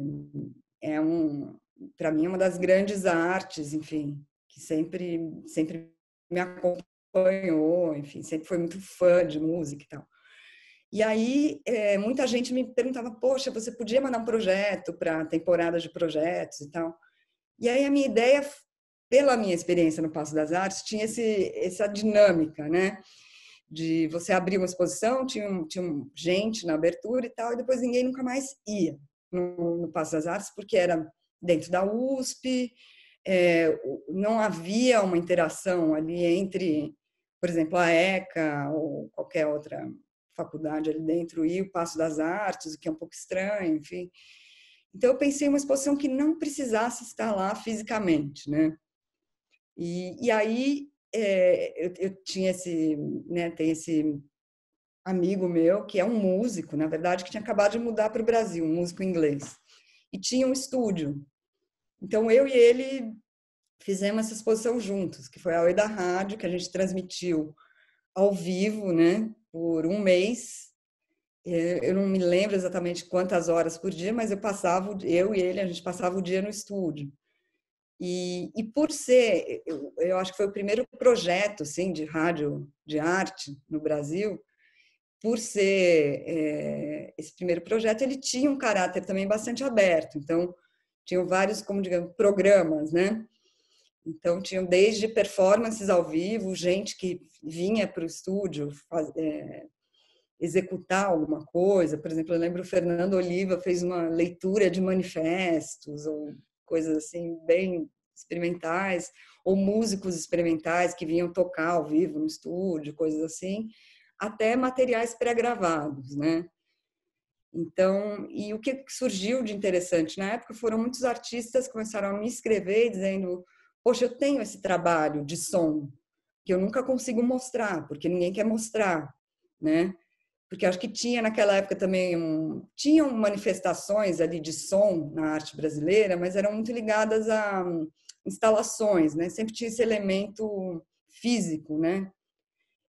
é um, para mim, é uma das grandes artes, enfim, que sempre, sempre me acompanhou, enfim, sempre foi muito fã de música e tal. E aí, é, muita gente me perguntava, poxa, você podia mandar um projeto para temporada de projetos e tal. E aí, a minha ideia, pela minha experiência no Passo das Artes, tinha esse, essa dinâmica, né? de você abrir uma exposição, tinha, tinha gente na abertura e tal, e depois ninguém nunca mais ia no, no Passo das Artes, porque era dentro da USP, é, não havia uma interação ali entre, por exemplo, a ECA ou qualquer outra faculdade ali dentro e o Passo das Artes, o que é um pouco estranho, enfim. Então, eu pensei em uma exposição que não precisasse estar lá fisicamente, né? E, e aí é, eu, eu, tinha esse, né, tem esse amigo meu que é um músico, na verdade, que tinha acabado de mudar para o Brasil, um músico inglês, e tinha um estúdio. Então eu e ele fizemos essa exposição juntos, que foi a Oi da Rádio, que a gente transmitiu ao vivo, né, por um mês. Eu não me lembro exatamente quantas horas por dia, mas eu passava, eu e ele, a gente passava o dia no estúdio. E, e por ser, eu, eu, acho que foi o primeiro projeto assim, de rádio de arte no Brasil, por ser é, esse primeiro projeto, ele tinha um caráter também bastante aberto. Então, tinham vários, como digamos, programas, né? Então, tinham desde performances ao vivo, gente que vinha para o estúdio faz, é, executar alguma coisa. Por exemplo, eu lembro o Fernando Oliva fez uma leitura de manifestos, ou coisas assim bem experimentais, ou músicos experimentais que vinham tocar ao vivo no estúdio, coisas assim, até materiais pré-gravados, né? Então, e o que surgiu de interessante na época foram muitos artistas que começaram a me escrever dizendo: "Poxa, eu tenho esse trabalho de som que eu nunca consigo mostrar, porque ninguém quer mostrar", né? porque acho que tinha naquela época também um, tinham manifestações ali de som na arte brasileira, mas eram muito ligadas a hum, instalações, né? Sempre tinha esse elemento físico, né?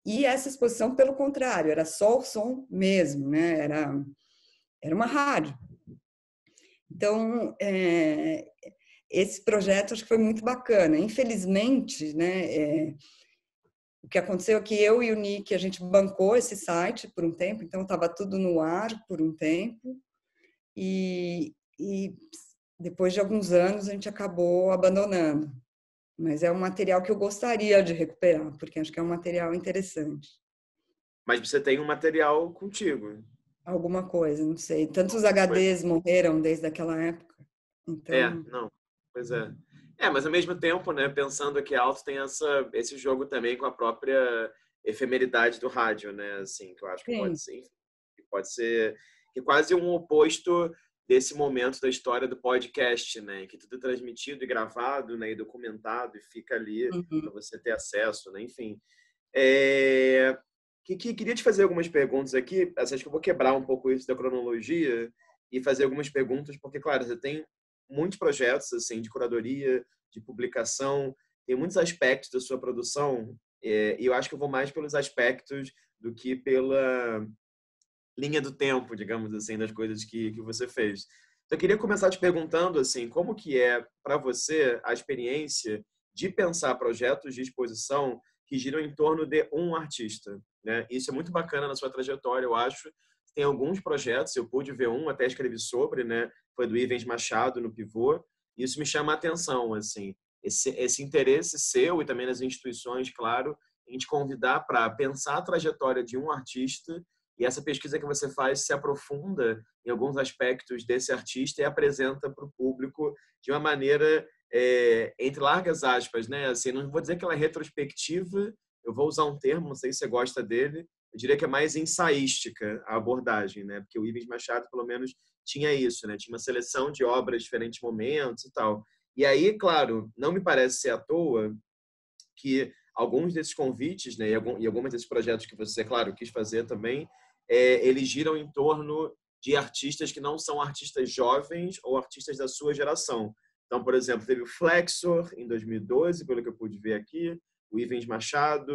E essa exposição, pelo contrário, era só o som mesmo, né? Era, era uma rádio. Então, é, esse projeto acho que foi muito bacana. Infelizmente, né? É, o que aconteceu é que eu e o Nick, a gente bancou esse site por um tempo, então estava tudo no ar por um tempo. E, e depois de alguns anos a gente acabou abandonando. Mas é um material que eu gostaria de recuperar, porque acho que é um material interessante. Mas você tem um material contigo? Alguma coisa, não sei. Tantos HDs morreram desde aquela época. Então... É, não, pois é. É, mas ao mesmo tempo, né, pensando que alto tem essa, esse jogo também com a própria efemeridade do rádio, né? Assim, que eu acho que Sim. pode ser, que pode ser que é quase um oposto desse momento da história do podcast, né? Que tudo é transmitido e gravado, né? E documentado e fica ali uhum. para você ter acesso, né? Enfim. É... Que, que, queria te fazer algumas perguntas aqui. Acho que eu vou quebrar um pouco isso da cronologia e fazer algumas perguntas, porque, claro, você tem muitos projetos assim de curadoria, de publicação, tem muitos aspectos da sua produção é, e eu acho que eu vou mais pelos aspectos do que pela linha do tempo, digamos assim, das coisas que, que você fez. Então, eu queria começar te perguntando assim, como que é para você a experiência de pensar projetos de exposição que giram em torno de um artista, né? Isso é muito bacana na sua trajetória, eu acho, tem alguns projetos, eu pude ver um, até escrevi sobre, né? Foi do Ivens Machado, no Pivô. E isso me chama a atenção, assim. Esse, esse interesse seu e também das instituições, claro, em te convidar para pensar a trajetória de um artista e essa pesquisa que você faz se aprofunda em alguns aspectos desse artista e apresenta para o público de uma maneira é, entre largas aspas, né? Assim, não vou dizer que ela é retrospectiva, eu vou usar um termo, não sei se você gosta dele, eu diria que é mais ensaística a abordagem, né? Porque o Ivens Machado, pelo menos, tinha isso, né? Tinha uma seleção de obras, diferentes momentos e tal. E aí, claro, não me parece ser à toa que alguns desses convites, né, e, e alguns desses projetos que você, claro, quis fazer também, é, eles giram em torno de artistas que não são artistas jovens ou artistas da sua geração. Então, por exemplo, teve o Flexor em 2012, pelo que eu pude ver aqui, o Ivens Machado,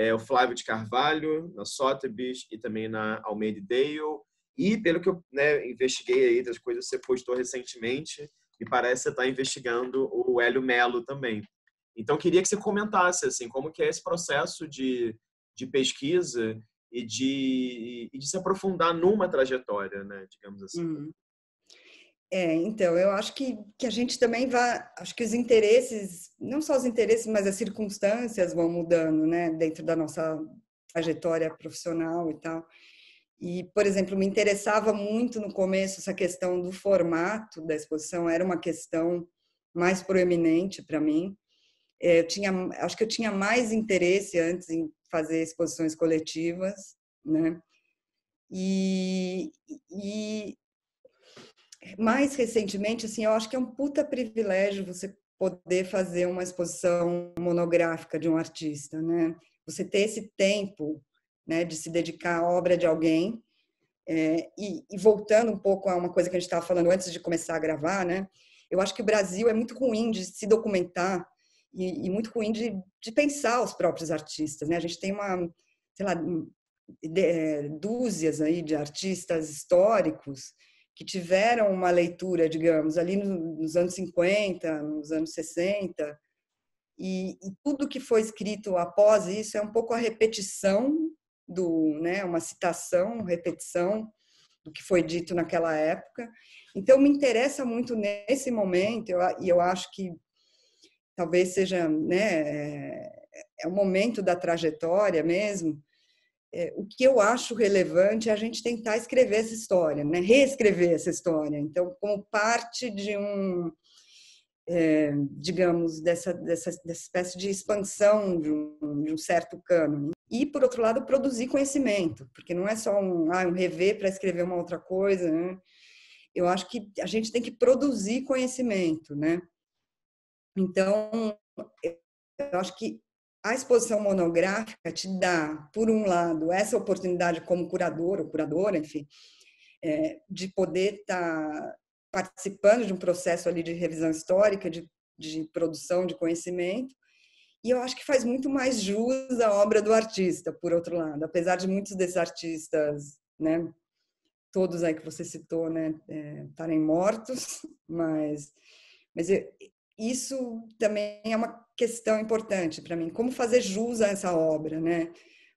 é, o Flávio de Carvalho, na Sotheby's e também na Almeida Dale. E pelo que eu né, investiguei aí das coisas que você postou recentemente, me parece que você está investigando o Hélio Melo também. Então, queria que você comentasse assim, como que é esse processo de, de pesquisa e de, e de se aprofundar numa trajetória, né, digamos assim. Uhum. É, então, eu acho que, que a gente também vai. Acho que os interesses, não só os interesses, mas as circunstâncias vão mudando, né, dentro da nossa trajetória profissional e tal. E, por exemplo, me interessava muito no começo essa questão do formato da exposição, era uma questão mais proeminente para mim. É, eu tinha, acho que eu tinha mais interesse antes em fazer exposições coletivas, né? E, e mais recentemente, assim, eu acho que é um puta privilégio você poder fazer uma exposição monográfica de um artista, né? Você ter esse tempo, né, de se dedicar à obra de alguém. É, e, e, voltando um pouco a uma coisa que a gente estava falando antes de começar a gravar, né? Eu acho que o Brasil é muito ruim de se documentar e, e muito ruim de, de, pensar os próprios artistas, né? A gente tem uma, sei lá, de, é, dúzias aí de artistas históricos que tiveram uma leitura, digamos, ali nos anos 50, nos anos 60, e, e, tudo que foi escrito após isso é um pouco a repetição do, né, uma citação, repetição do que foi dito naquela época. Então me interessa muito nesse momento, eu, e eu acho que talvez seja, né, é, é o momento da trajetória mesmo, é, o que eu acho relevante é a gente tentar escrever essa história, né? reescrever essa história. Então, como parte de um, é, digamos, dessa, dessa, dessa, espécie de expansão de um, de um certo cano. E, por outro lado, produzir conhecimento, porque não é só um, ah, um rever para escrever uma outra coisa. Né? Eu acho que a gente tem que produzir conhecimento. Né? Então, eu acho que a exposição monográfica te dá, por um lado, essa oportunidade como curador ou curadora, enfim, é, de poder estar tá participando de um processo ali de revisão histórica, de, de produção de conhecimento, e eu acho que faz muito mais jus à obra do artista, por outro lado, apesar de muitos desses artistas, né, todos aí que você citou, né, é, estarem é, mortos, mas, mas eu, isso também é uma questão importante para mim, como fazer jus a essa obra, né?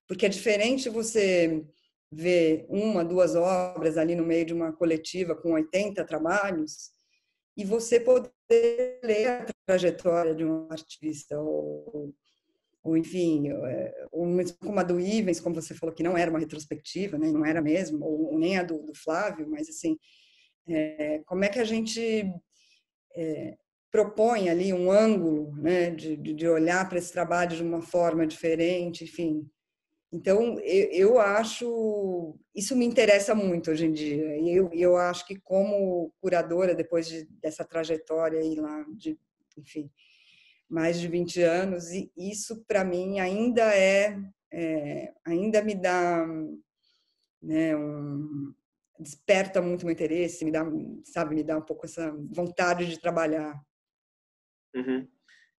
Porque é diferente você ver uma, duas obras ali no meio de uma coletiva com 80 trabalhos e você poder ler a trajetória de um artista ou, ou enfim, eh, como a do Ivens, como você falou que não era uma retrospectiva, né? não era mesmo, ou, ou nem a do, do, Flávio, mas assim, é, como é que a gente é, propõe ali um ângulo né, de, de olhar para esse trabalho de uma forma diferente, enfim. Então, eu, eu acho. Isso me interessa muito hoje em dia. E eu, eu acho que, como curadora, depois de, dessa trajetória aí lá, de, enfim, mais de 20 anos, e isso para mim ainda é, é, ainda me dá. Né, um, desperta muito meu interesse, me dá, sabe, me dá um pouco essa vontade de trabalhar Uhum.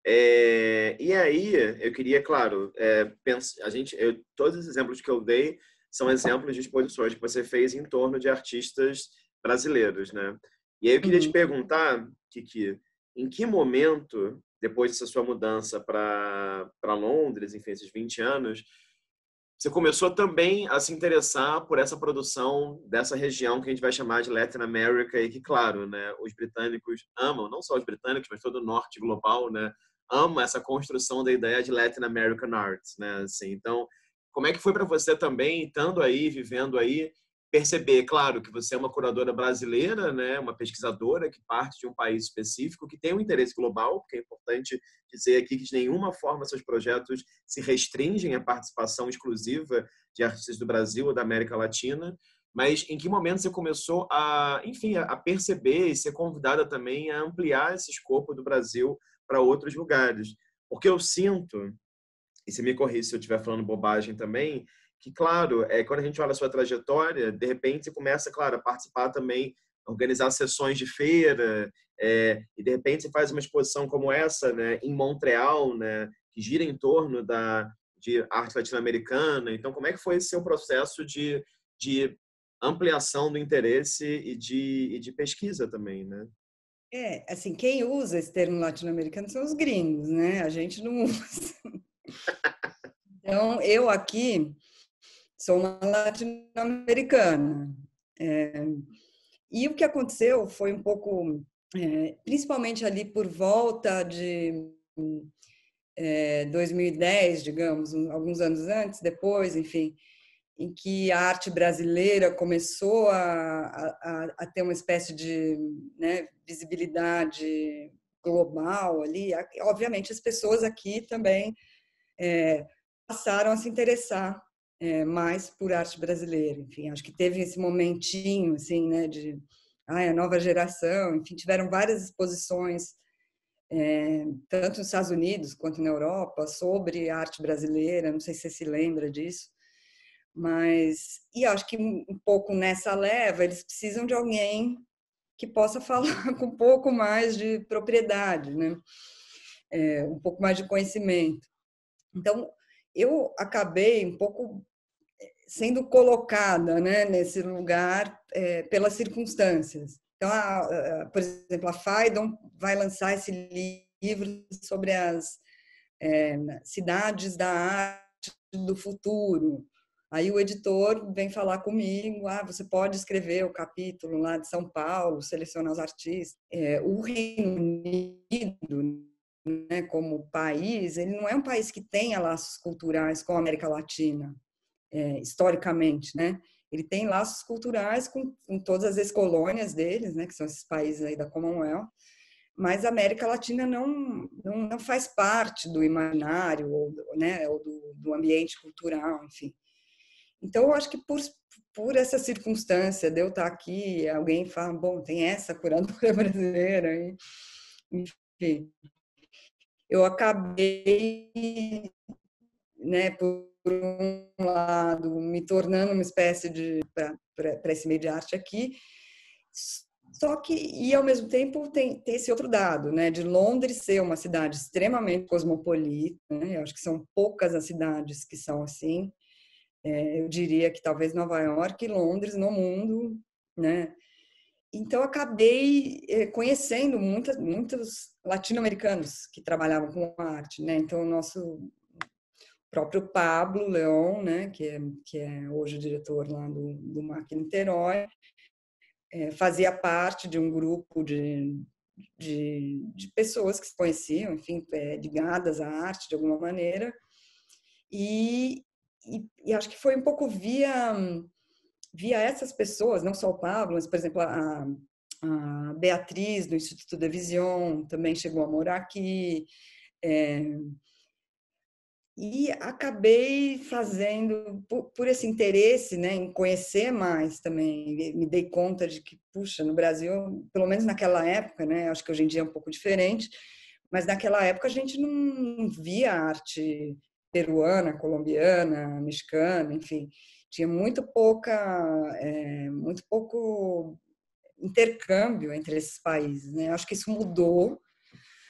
É, e aí, eu queria, claro, é, a gente, eu, todos os exemplos que eu dei são exemplos de exposições que você fez em torno de artistas brasileiros, né? E aí eu queria uhum. te perguntar, Kiki, em que momento, depois dessa sua mudança para Londres, enfim, esses 20 anos, você começou também a se interessar por essa produção dessa região que a gente vai chamar de Latin America e que, claro, né, os britânicos amam, não só os britânicos, mas todo o norte global, né, ama essa construção da ideia de Latin American Arts, né, assim, então como é que foi para você também, estando aí, vivendo aí, perceber, claro, que você é uma curadora brasileira, né, uma pesquisadora que parte de um país específico, que tem um interesse global, porque é importante dizer aqui que de nenhuma forma seus projetos se restringem à participação exclusiva de artistas do Brasil ou da América Latina, mas em que momento você começou a, enfim, a perceber e ser convidada também a ampliar esse escopo do Brasil para outros lugares? Porque eu sinto, e se me corrija se eu estiver falando bobagem também, que, claro, é, quando a gente olha a sua trajetória, de repente você começa, claro, a participar também, organizar sessões de feira, é, e de repente você faz uma exposição como essa, né, em Montreal, né, que gira em torno da, de arte latino-americana. Então, como é que foi esse seu processo de, de ampliação do interesse e de, e de pesquisa também, né? É, assim, quem usa esse termo latino-americano são os gringos, né? A gente não usa. Então, eu aqui, sou uma latino-americana. É, e o que aconteceu foi um pouco, é, principalmente ali por volta de é, 2010, digamos, alguns anos antes, depois, enfim, em que a arte brasileira começou a, a, a ter uma espécie de né, visibilidade global ali, obviamente as pessoas aqui também é, passaram a se interessar é, mais por arte brasileira. Enfim, acho que teve esse momentinho, assim, né, de ai, a nova geração. Enfim, tiveram várias exposições, é, tanto nos Estados Unidos quanto na Europa, sobre arte brasileira. Não sei se você se lembra disso. Mas, e acho que um pouco nessa leva, eles precisam de alguém que possa falar com um pouco mais de propriedade, né? É, um pouco mais de conhecimento. Então, eu acabei um pouco sendo colocada né, nesse lugar é, pelas circunstâncias. Então, a, a, por exemplo, a Faidon vai lançar esse livro sobre as é, cidades da arte do futuro. Aí o editor vem falar comigo, ah, você pode escrever o capítulo lá de São Paulo, selecionar os artistas. É, o Reino Unido, né, como país, ele não é um país que tenha laços culturais com a América Latina é, historicamente, né? Ele tem laços culturais com, com todas as ex-colônias deles, né? Que são esses países aí da Commonwealth. Mas a América Latina não, não, não faz parte do imaginário ou, né, ou do, do ambiente cultural, enfim. Então, eu acho que por, por essa circunstância de eu estar aqui, alguém fala, bom, tem essa curadora brasileira, e, enfim, eu acabei, né, por por um lado, me tornando uma espécie de para esse meio de arte aqui. Só que, e ao mesmo tempo, tem, tem esse outro dado, né? De Londres ser uma cidade extremamente cosmopolita, né? Eu acho que são poucas as cidades que são assim. É, eu diria que talvez Nova York e Londres no mundo, né? Então, acabei é, conhecendo muitas, muitos latino-americanos que trabalhavam com arte, né? Então, o nosso próprio Pablo Leon, né, que, é, que é hoje o diretor lá do, do MAC Niterói, é, fazia parte de um grupo de, de, de, pessoas que se conheciam, enfim, é, ligadas à arte de alguma maneira, e, e, e, acho que foi um pouco via, via essas pessoas, não só o Pablo, mas, por exemplo, a, a Beatriz, do Instituto da Vision, também chegou a morar aqui, é, e acabei fazendo, por, por esse interesse né, em conhecer mais também, me dei conta de que, puxa, no Brasil, pelo menos naquela época, né, acho que hoje em dia é um pouco diferente, mas naquela época a gente não via arte peruana, colombiana, mexicana, enfim, tinha muito pouca, é, muito pouco intercâmbio entre esses países, né? Acho que isso mudou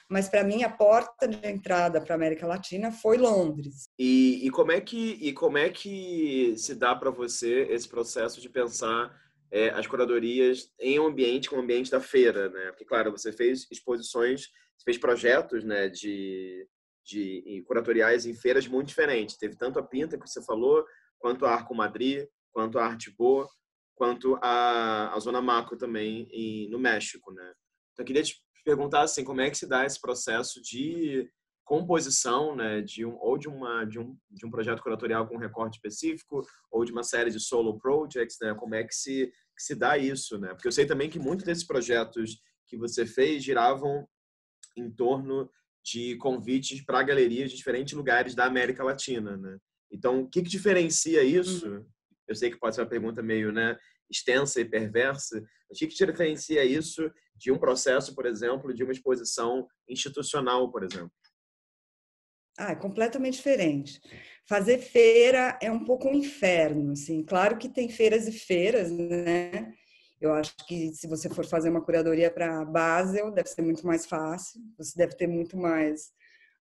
mas para mim a porta de entrada para a América Latina foi Londres. E, e, como é que e como é que se dá para você esse processo de pensar é, as curadorias em um ambiente como o ambiente da feira, né? Porque claro, você fez exposições, você fez projetos, né, de de curatoriais em feiras muito diferentes. Teve tanto a Pinta que você falou, quanto a Arco Madrid, quanto a Arte Boa, quanto a, a Zona Macro também em, no México, né? Então, eu queria te perguntar assim, como é que se dá esse processo de composição, né, de um ou de uma de um, de um projeto curatorial com um recorte específico ou de uma série de solo projects, né? Como é que se que se dá isso, né? Porque eu sei também que muitos desses projetos que você fez giravam em torno de convites para galerias de diferentes lugares da América Latina, né? Então, o que, que diferencia isso? Uhum. Eu sei que pode ser uma pergunta meio, né, extensa e perversa. O que, que diferencia isso de um processo, por exemplo, de uma exposição institucional, por exemplo? Ah, é completamente diferente. Fazer feira é um pouco um inferno, assim. Claro que tem feiras e feiras, né? Eu acho que se você for fazer uma curadoria para Basel, deve ser muito mais fácil. Você deve ter muito mais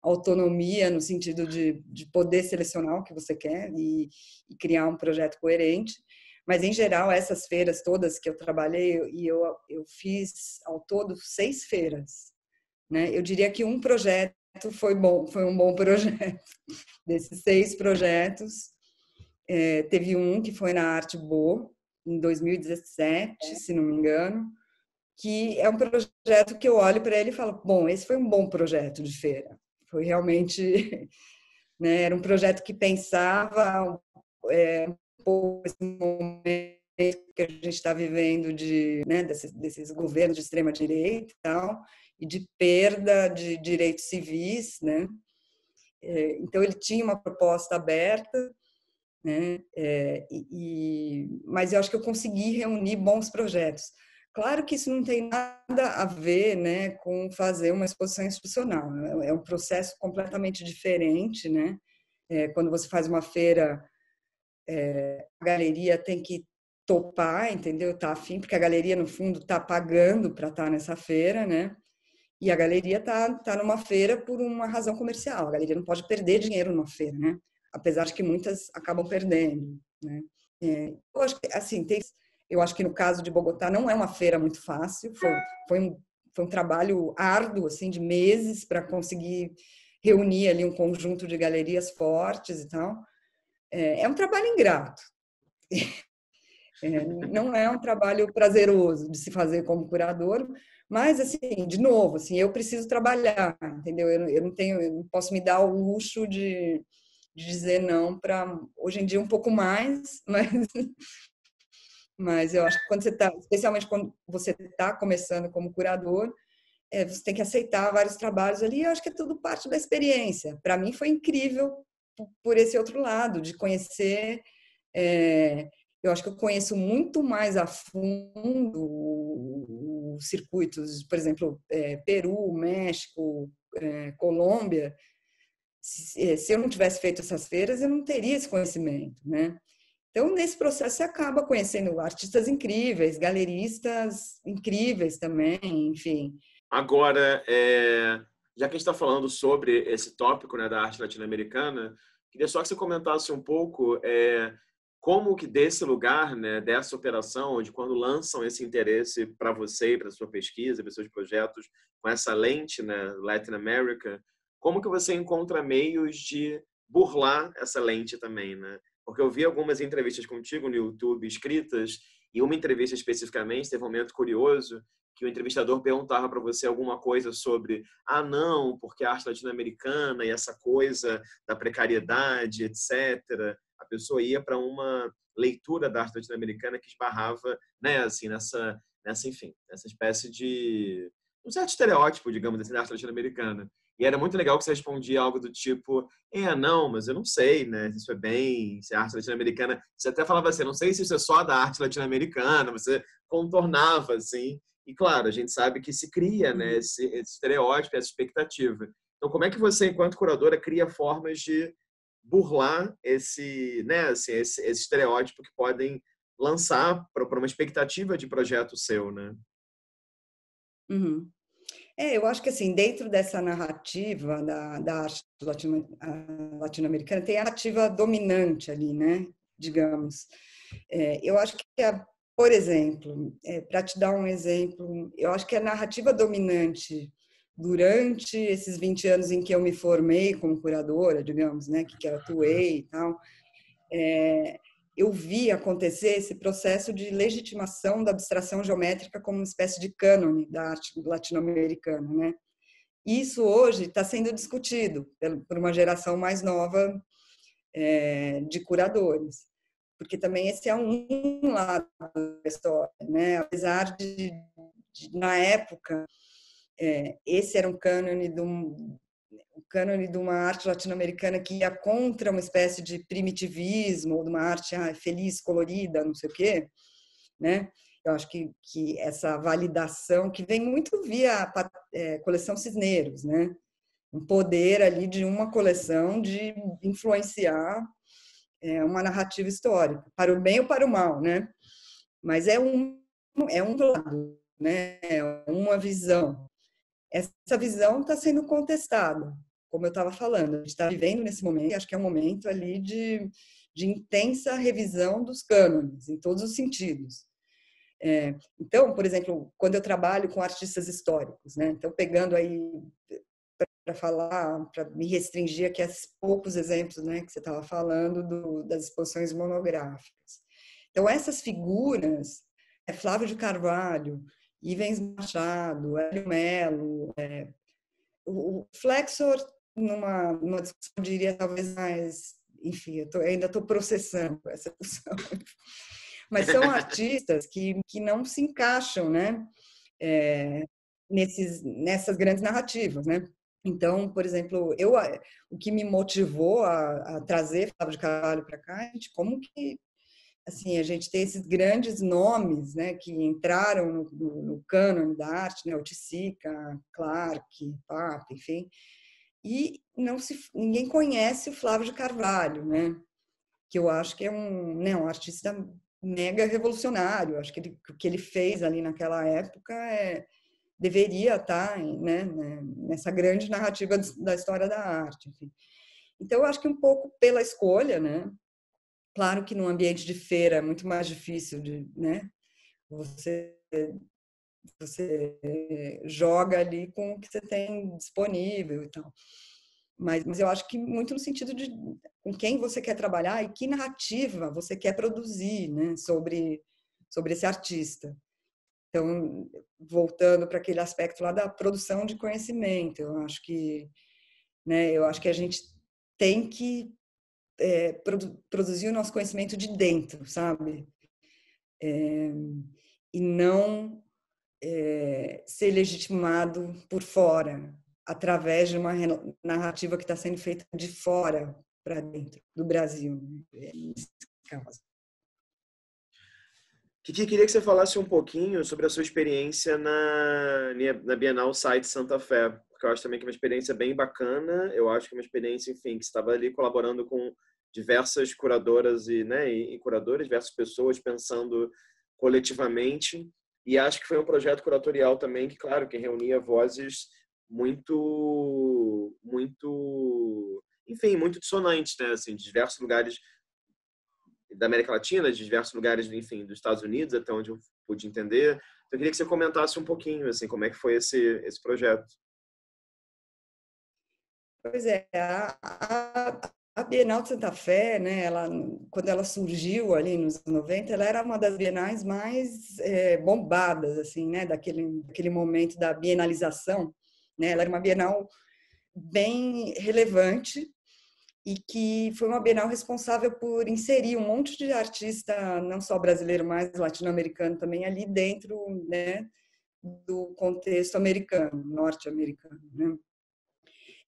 autonomia no sentido de, de poder selecionar o que você quer e, e criar um projeto coerente. Mas, em geral, essas feiras todas que eu trabalhei, e eu, eu fiz ao todo seis feiras. Né? Eu diria que um projeto foi bom, foi um bom projeto. Desses seis projetos, é, teve um que foi na Arte Bo, em 2017, é. se não me engano, que é um projeto que eu olho para ele e falo: bom, esse foi um bom projeto de feira. Foi realmente. Né, era um projeto que pensava é, um pouco esse momento que a gente está vivendo de, né, desses, desses, governos de extrema direita e tal, e de perda de direitos civis, né? É, então ele tinha uma proposta aberta, né? É, e, mas eu acho que eu consegui reunir bons projetos. Claro que isso não tem nada a ver, né, com fazer uma exposição institucional. É, é um processo completamente diferente, né? É, quando você faz uma feira é, a galeria tem que topar, entendeu? Tá afim, porque a galeria, no fundo, tá pagando para estar tá nessa feira, né? E a galeria tá, tá numa feira por uma razão comercial. A galeria não pode perder dinheiro numa feira, né? Apesar de que muitas acabam perdendo, né? É, eu acho que, assim, tem, eu acho que no caso de Bogotá não é uma feira muito fácil. Foi, foi, um, foi um trabalho árduo, assim, de meses para conseguir reunir ali um conjunto de galerias fortes e tal. É, é, um trabalho ingrato. É, não é um trabalho prazeroso de se fazer como curador, mas assim, de novo, assim, eu preciso trabalhar, entendeu? Eu, eu não tenho, eu não posso me dar o luxo de, de dizer não para hoje em dia um pouco mais, mas mas eu acho que quando você está, especialmente quando você está começando como curador, é, você tem que aceitar vários trabalhos ali. Eu acho que é tudo parte da experiência. Para mim foi incrível por esse outro lado, de conhecer. É, eu acho que eu conheço muito mais a fundo os circuitos, por exemplo, é, Peru, México, é, Colômbia. Se, se, eu não tivesse feito essas feiras, eu não teria esse conhecimento, né? Então, nesse processo, você acaba conhecendo artistas incríveis, galeristas incríveis também, enfim. Agora, é, já que a gente está falando sobre esse tópico né, da arte latino-americana, queria só que você comentasse um pouco é, como que desse lugar, né, dessa operação, de quando lançam esse interesse para você, para sua pesquisa, para seus projetos, com essa lente, né, Latin America, como que você encontra meios de burlar essa lente também, né? Porque eu vi algumas entrevistas contigo no YouTube escritas e uma entrevista especificamente teve um momento curioso que o entrevistador perguntava para você alguma coisa sobre, ah, não, porque a arte latino-americana e essa coisa da precariedade, etc. A pessoa ia para uma leitura da arte latino-americana que esbarrava, né, assim, nessa, nessa, enfim, nessa espécie de um certo estereótipo, digamos, assim, da arte latino-americana. E era muito legal que você respondia algo do tipo: é, não, mas eu não sei, né? Se isso é bem, se é arte latino-americana. Você até falava assim: não sei se isso é só da arte latino-americana. Você contornava, assim, e claro, a gente sabe que se cria né, uhum. esse, esse estereótipo, essa expectativa. Então, como é que você, enquanto curadora, cria formas de burlar esse, né, assim, esse, esse estereótipo que podem lançar para uma expectativa de projeto seu, né? Uhum. É, eu acho que assim, dentro dessa narrativa da, da arte latino-americana, tem a narrativa dominante ali, né? Digamos. É, eu acho que a por exemplo, é, para te dar um exemplo, eu acho que a narrativa dominante durante esses 20 anos em que eu me formei como curadora, digamos, né, que, que atuei e tal, é, eu vi acontecer esse processo de legitimação da abstração geométrica como uma espécie de cânone da arte latino-americana, né? Isso hoje está sendo discutido por uma geração mais nova é, de curadores porque também esse é um lado da história, né? Apesar de, de na época, é, esse era um cânone de um, cânone de uma arte latino-americana que ia contra uma espécie de primitivismo ou de uma arte ah, feliz, colorida, não sei o quê, né? Eu acho que, que essa validação que vem muito via a, é, coleção Cisneiros, né? Um poder ali de uma coleção de influenciar é uma narrativa histórica, para o bem ou para o mal, né? Mas é um, é um lado, né? É uma visão. Essa visão está sendo contestada, como eu estava falando. A gente está vivendo nesse momento, acho que é um momento ali de, de intensa revisão dos cânones, em todos os sentidos. É, então, por exemplo, quando eu trabalho com artistas históricos, né? Então, pegando aí para falar, para me restringir aqui a poucos exemplos né, que você estava falando do, das exposições monográficas. Então, essas figuras, é Flávio de Carvalho, Ivens Machado, Hélio Melo, é, o Flexor, numa, numa discussão, eu diria talvez mais, enfim, eu, tô, eu ainda estou processando essa discussão. Mas são artistas que, que não se encaixam, né? É, nesses, nessas grandes narrativas, né? Então, por exemplo, eu o que me motivou a, a trazer Flávio de Carvalho para cá, gente, como que assim a gente tem esses grandes nomes, né, que entraram no, no, no cânone da arte, né, o Clark, Papa, enfim, e não se ninguém conhece o Flávio de Carvalho, né, que eu acho que é um, né, um artista mega revolucionário. Acho que ele, o que ele fez ali naquela época é deveria tá estar né, né, nessa grande narrativa da história da arte. Enfim. Então, eu acho que um pouco pela escolha, né? Claro que num ambiente de feira é muito mais difícil de, né? Você, você joga ali com o que você tem disponível e tal. Mas, mas eu acho que muito no sentido de com quem você quer trabalhar e que narrativa você quer produzir, né? Sobre, sobre esse artista. Então, voltando para aquele aspecto lá da produção de conhecimento, eu acho que, né, eu acho que a gente tem que é, produ produzir o nosso conhecimento de dentro, sabe? É, e não é, ser legitimado por fora, através de uma narrativa que está sendo feita de fora para dentro do Brasil, nesse né? é caso. Que queria que você falasse um pouquinho sobre a sua experiência na, na Bienal Site Santa Fé, porque eu acho também que é uma experiência bem bacana. Eu acho que é uma experiência, enfim, que você estava ali colaborando com diversas curadoras e, né, e curadores, diversas pessoas pensando coletivamente. E acho que foi um projeto curatorial também que, claro, que reunia vozes muito, muito, enfim, muito dissonantes, né? Assim, de diversos lugares da América Latina, de diversos lugares, enfim, dos Estados Unidos, até onde eu pude entender. Então, eu queria que você comentasse um pouquinho, assim, como é que foi esse, esse projeto. Pois é, a, a, Bienal de Santa Fé, né, ela, quando ela surgiu ali nos 90, ela era uma das bienais mais é, bombadas, assim, né, daquele, daquele momento da bienalização. Né, ela era uma bienal bem relevante, e que foi uma Bienal responsável por inserir um monte de artista, não só brasileiro, mas latino-americano também, ali dentro né, do contexto americano, norte-americano. Né?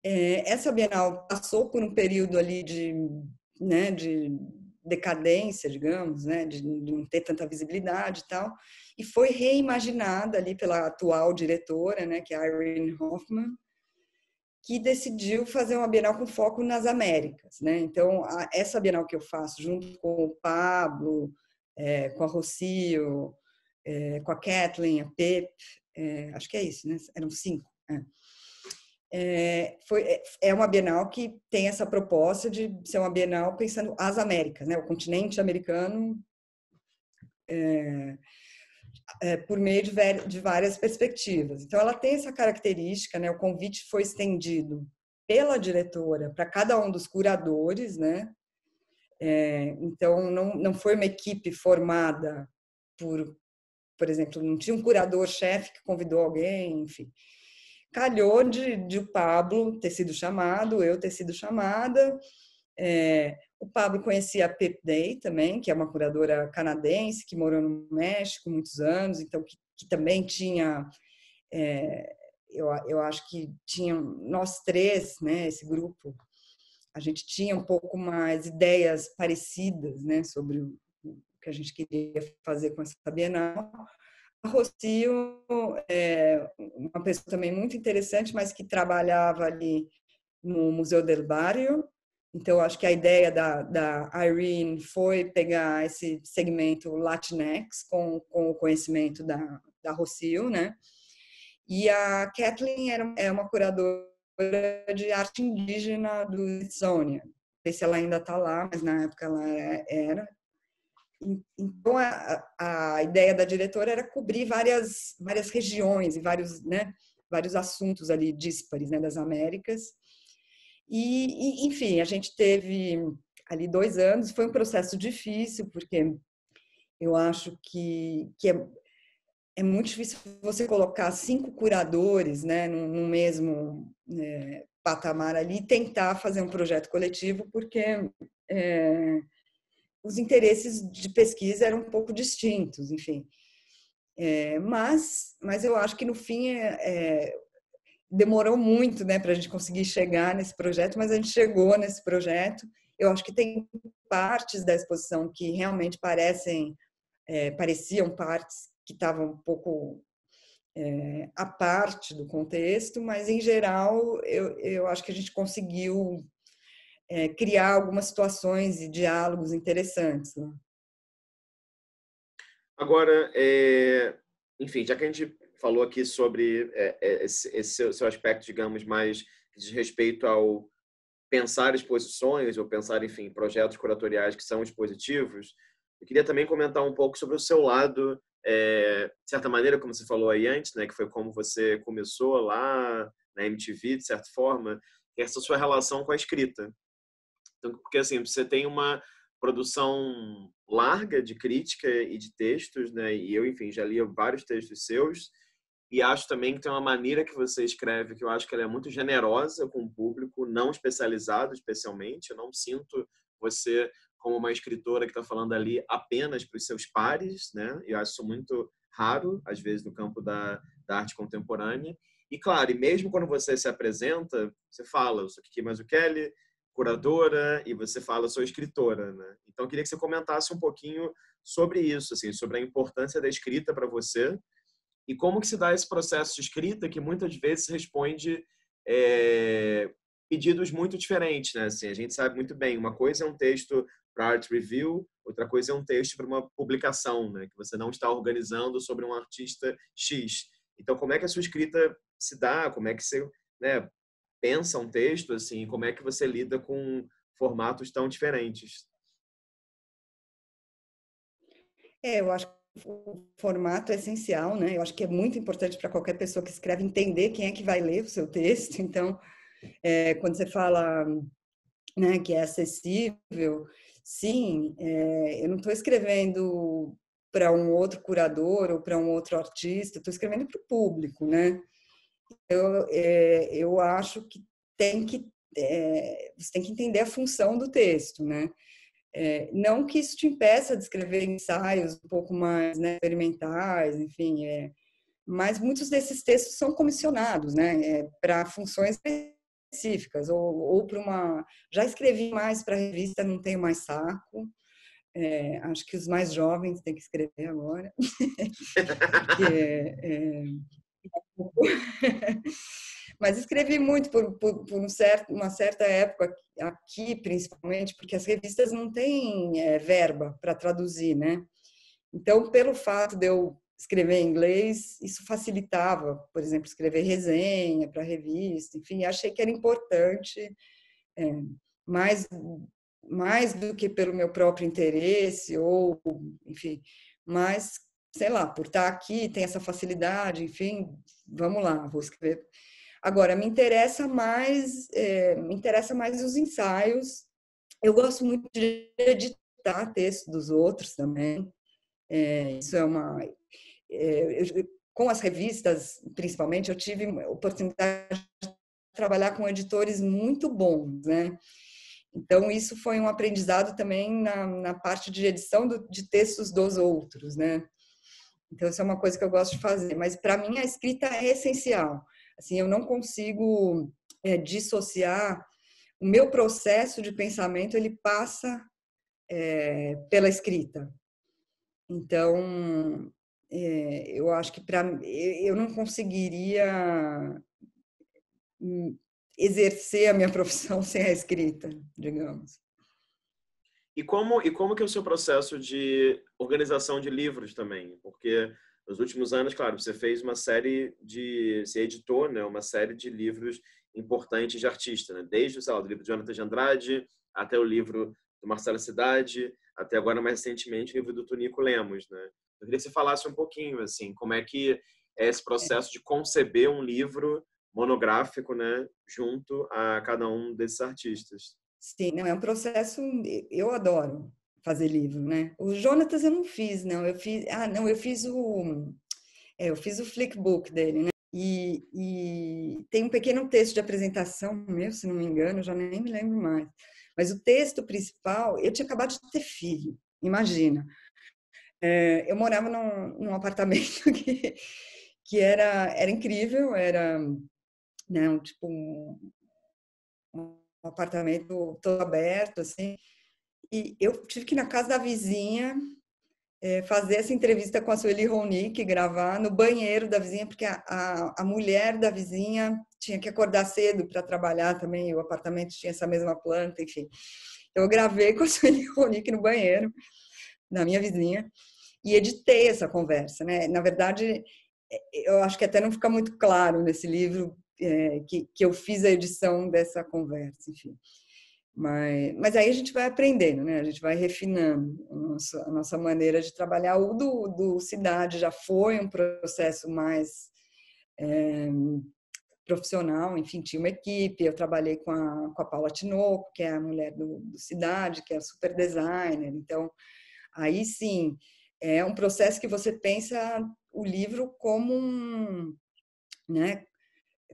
É, essa Bienal passou por um período ali de, né, de decadência, digamos, né, de, de não ter tanta visibilidade e tal, e foi reimaginada ali pela atual diretora, né, que é Irene Hoffman, que decidiu fazer uma Bienal com foco nas Américas, né? Então, a, essa Bienal que eu faço junto com o Pablo, é, com a Rocio, é, com a Kathleen, a Pep, é, acho que é isso, né? Eram cinco. É. é foi, é, é uma Bienal que tem essa proposta de ser uma Bienal pensando as Américas, né? O continente americano é, é, por meio de, de, várias perspectivas. Então, ela tem essa característica, né? O convite foi estendido pela diretora para cada um dos curadores, né? É, então, não, não foi uma equipe formada por, por exemplo, não tinha um curador-chefe que convidou alguém, enfim. Calhou de, de o Pablo ter sido chamado, eu ter sido chamada, é, o Pablo conhecia a Pep Day também, que é uma curadora canadense que morou no México muitos anos, então que, que também tinha, é, eu, eu acho que tinham nós três, né, esse grupo, a gente tinha um pouco mais ideias parecidas, né, sobre o, o que a gente queria fazer com essa Bienal. A Rocio é uma pessoa também muito interessante, mas que trabalhava ali no Museu del Barrio, então, acho que a ideia da, da Irene foi pegar esse segmento latinx com, com o conhecimento da, da Rocio, né? E a Kathleen era, é uma curadora de arte indígena do Smithsonian. Não sei se ela ainda está lá, mas na época ela é, era. Então, a, a ideia da diretora era cobrir várias, várias regiões e vários, né, vários assuntos ali díspares né, das Américas e, e, enfim, a gente teve ali dois anos, foi um processo difícil, porque eu acho que, que é, é muito difícil você colocar cinco curadores né, no, no mesmo é, patamar ali e tentar fazer um projeto coletivo, porque é, os interesses de pesquisa eram um pouco distintos, enfim. É, mas, mas eu acho que no fim é, é demorou muito, né, para a gente conseguir chegar nesse projeto, mas a gente chegou nesse projeto. Eu acho que tem partes da exposição que realmente parecem, é, pareciam partes que estavam um pouco é, à parte do contexto, mas em geral eu, eu acho que a gente conseguiu é, criar algumas situações e diálogos interessantes. Né? Agora, é, enfim, já que a gente falou aqui sobre é, é, esse, esse seu, seu, aspecto, digamos, mais de respeito ao pensar exposições ou pensar, enfim, projetos curatoriais que são expositivos. Eu queria também comentar um pouco sobre o seu lado, é, de certa maneira, como você falou aí antes, né, que foi como você começou lá na MTV, de certa forma, essa sua relação com a escrita. Então, porque assim, você tem uma produção larga de crítica e de textos, né? E eu, enfim, já li vários textos seus e acho também que tem uma maneira que você escreve que eu acho que ela é muito generosa com o público, não especializado especialmente. Eu não sinto você como uma escritora que está falando ali apenas para os seus pares, né? Eu acho isso muito raro, às vezes, no campo da, da arte contemporânea. E, claro, e mesmo quando você se apresenta, você fala, eu sou Kiki Kelly curadora, e você fala, eu sou escritora, né? Então, eu queria que você comentasse um pouquinho sobre isso, assim, sobre a importância da escrita para você, e como que se dá esse processo de escrita que muitas vezes responde é, pedidos muito diferentes, né? Assim, a gente sabe muito bem, uma coisa é um texto para art review, outra coisa é um texto para uma publicação, né? Que você não está organizando sobre um artista X. Então, como é que a sua escrita se dá? Como é que você né, pensa um texto? Assim, como é que você lida com formatos tão diferentes? É, eu acho o formato é essencial, né? Eu acho que é muito importante para qualquer pessoa que escreve entender quem é que vai ler o seu texto. Então, é, quando você fala né, que é acessível, sim, é, eu não estou escrevendo para um outro curador ou para um outro artista, estou escrevendo para o público, né? Eu, é, eu acho que tem que é, você tem que entender a função do texto, né? É, não que isso te impeça de escrever ensaios um pouco mais né, experimentais, enfim, é, mas muitos desses textos são comissionados né, é, para funções específicas, ou, ou para uma. Já escrevi mais para revista, não tenho mais saco. É, acho que os mais jovens têm que escrever agora. Porque, é, é, mas escrevi muito por, por, por um certo, uma certa época aqui, principalmente, porque as revistas não têm é, verba para traduzir, né? Então, pelo fato de eu escrever em inglês, isso facilitava, por exemplo, escrever resenha para revista, enfim, achei que era importante, é, mais, mais do que pelo meu próprio interesse, ou, enfim, mas, sei lá, por estar tá aqui, tem essa facilidade, enfim, vamos lá, vou escrever Agora, me interessa mais, é, me interessa mais os ensaios. Eu gosto muito de editar textos dos outros também. É, isso é uma. É, eu, com as revistas, principalmente, eu tive oportunidade de trabalhar com editores muito bons, né? Então, isso foi um aprendizado também na, na parte de edição do, de textos dos outros, né? Então, isso é uma coisa que eu gosto de fazer. Mas, para mim, a escrita é essencial. Assim, eu não consigo é, dissociar. O meu processo de pensamento ele passa é, pela escrita. Então, é, eu acho que para eu não conseguiria hum, exercer a minha profissão sem a escrita, digamos. E como e como que é o seu processo de organização de livros também? Porque nos últimos anos, claro, você fez uma série de. Você editou né, uma série de livros importantes de artista, né? desde sei lá, o livro de Jonathan de Andrade até o livro do Marcelo Cidade, até agora, mais recentemente, o livro do Tonico Lemos. Né? Eu queria que você falasse um pouquinho assim, como é que é esse processo de conceber um livro monográfico né, junto a cada um desses artistas. Sim, não, é um processo eu adoro fazer livro, né? O Jonatas eu não fiz, não. Eu fiz, ah, não, eu fiz o, é, eu fiz o flickbook dele, né? E, e, tem um pequeno texto de apresentação meu, se não me engano, já nem me lembro mais. Mas o texto principal, eu tinha acabado de ter filho, imagina. É, eu morava num, num apartamento que, que era, era incrível, era né, um, tipo um, um apartamento todo aberto, assim, e eu tive que ir na casa da vizinha é, fazer essa entrevista com a Sueli Ronick, gravar no banheiro da vizinha, porque a, a, a mulher da vizinha tinha que acordar cedo para trabalhar também, o apartamento tinha essa mesma planta, enfim. Eu gravei com a Sueli Ronick no banheiro, na minha vizinha, e editei essa conversa, né? Na verdade, é, eu acho que até não fica muito claro nesse livro é, que, que eu fiz a edição dessa conversa, enfim. Mas, mas aí a gente vai aprendendo, né? A gente vai refinando a nossa, a nossa maneira de trabalhar. O do, do Cidade já foi um processo mais é, profissional, enfim, tinha uma equipe. Eu trabalhei com a, com a Paula Tinoco, que é a mulher do, do Cidade, que é super designer. Então, aí sim, é um processo que você pensa o livro como um, né,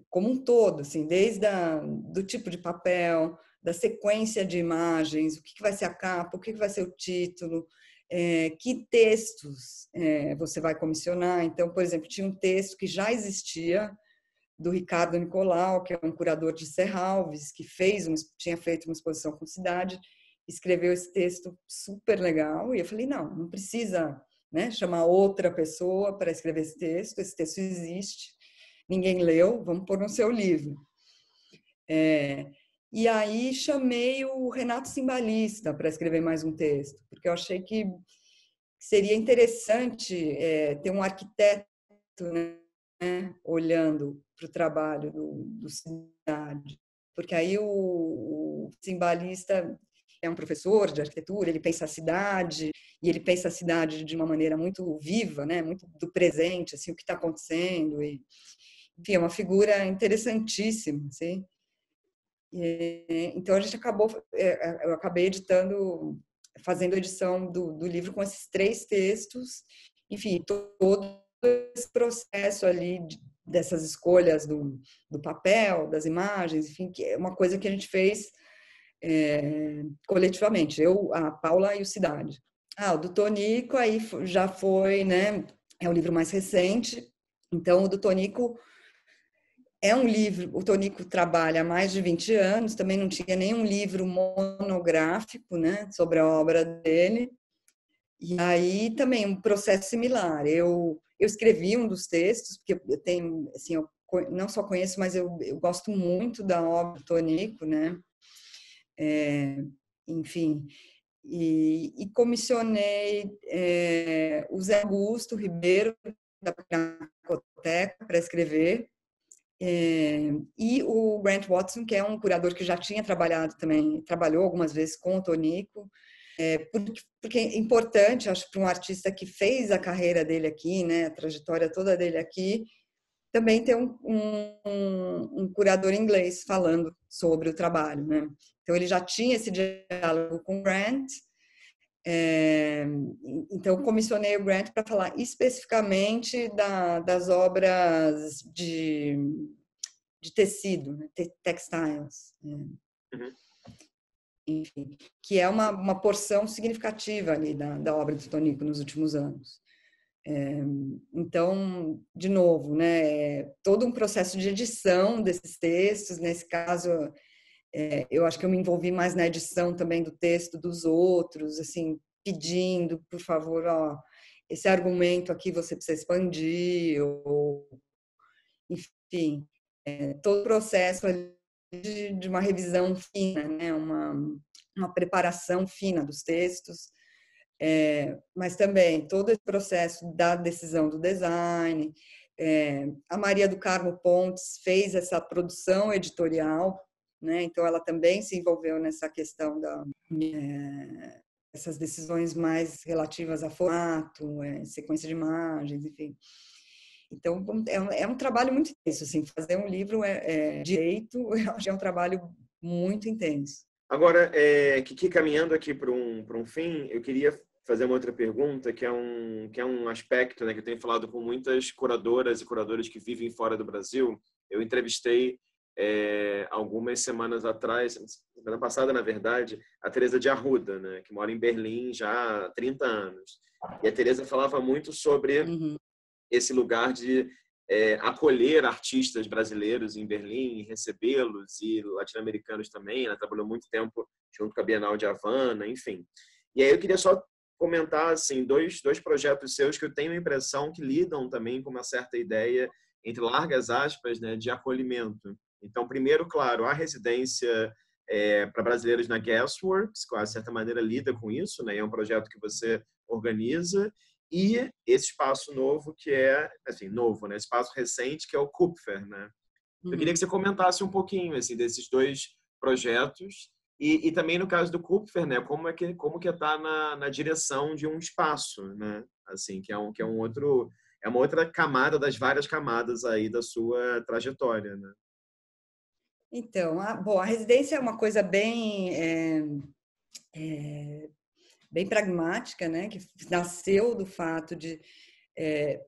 como um todo, assim, desde a, do tipo de papel, da sequência de imagens, o que, que vai ser a capa, o que, que vai ser o título, é, que textos é, você vai comissionar. Então, por exemplo, tinha um texto que já existia do Ricardo Nicolau, que é um curador de Serralves, que fez uma, tinha feito uma exposição com cidade, escreveu esse texto super legal e eu falei não, não precisa né, chamar outra pessoa para escrever esse texto, esse texto existe, ninguém leu, vamos pôr no seu livro. É, e aí chamei o Renato Simbalista para escrever mais um texto, porque eu achei que seria interessante é, ter um arquiteto né, olhando para o trabalho do, do cidade, porque aí o, o simbalista é um professor de arquitetura, ele pensa a cidade e ele pensa a cidade de uma maneira muito viva, né, muito do presente, assim, o que está acontecendo e enfim, é uma figura interessantíssima, assim. E, é, então a gente acabou, é, é, eu acabei editando, fazendo edição do, do livro com esses três textos, enfim, todo esse processo ali dessas escolhas do, do papel, das imagens, enfim, que é uma coisa que a gente fez é, coletivamente, eu, a Paula e o Cidade. Ah, o do Tonico aí já foi, né, é o livro mais recente, então o do Tonico é um livro, o Tonico trabalha há mais de 20 anos, também não tinha nenhum livro monográfico né, sobre a obra dele. E aí também um processo similar. Eu, eu escrevi um dos textos, porque eu tenho, assim, eu não só conheço, mas eu, eu gosto muito da obra do Tonico, né? É, enfim, e, e comissionei é, o Zé Augusto Ribeiro, da Pinacoteca, para escrever é, e o Grant Watson, que é um curador que já tinha trabalhado também, trabalhou algumas vezes com o Tonico, é, porque, porque, é importante, acho, para um artista que fez a carreira dele aqui, né, a trajetória toda dele aqui, também ter um, um, um curador inglês falando sobre o trabalho, né? Então ele já tinha esse diálogo com o Grant, é, então, comissionei o Grant para falar especificamente da, das obras de, de tecido, né? textiles. Né? Uhum. Enfim, que é uma, uma porção significativa ali da, da obra do Tonico nos últimos anos. É, então, de novo, né, é todo um processo de edição desses textos, nesse caso é, eu acho que eu me envolvi mais na edição também do texto dos outros, assim, pedindo, por favor, ó, esse argumento aqui você precisa expandir, ou, enfim, é, todo o processo de, de, uma revisão fina, né, uma, uma preparação fina dos textos, é, mas também todo esse processo da decisão do design. É, a Maria do Carmo Pontes fez essa produção editorial né? Então ela também se envolveu nessa questão da é, essas decisões mais relativas a formato, é, sequência de imagens, enfim. Então é um, é um trabalho muito intenso, assim, fazer um livro é, é direito, é um trabalho muito intenso. Agora, é, Kiki, caminhando aqui para um, um fim, eu queria fazer uma outra pergunta, que é um, que é um aspecto né, que eu tenho falado com muitas curadoras e curadores que vivem fora do Brasil. Eu entrevistei é, algumas semanas atrás, semana passada, na verdade, a Teresa de Arruda, né, que mora em Berlim já há 30 anos. E a Teresa falava muito sobre uhum. esse lugar de é, acolher artistas brasileiros em Berlim, recebê-los, e latino-americanos também. Ela trabalhou muito tempo junto com a Bienal de Havana, enfim. E aí eu queria só comentar assim dois, dois projetos seus que eu tenho a impressão que lidam também com uma certa ideia entre largas aspas né de acolhimento então, primeiro, claro, a residência é, para brasileiros na Gasworks, que, de certa maneira, lida com isso, né? é um projeto que você organiza, e esse espaço novo que é, assim, novo, né? espaço recente que é o Kupfer, né? Eu queria uhum. que você comentasse um pouquinho, assim, desses dois projetos e, e também no caso do Kupfer, né? Como é que como que está na, na direção de um espaço, né? Assim, que é um que é um outro é uma outra camada das várias camadas aí da sua trajetória, né? Então, a, bom, a residência é uma coisa bem é, é, bem pragmática, né? Que nasceu do fato de é,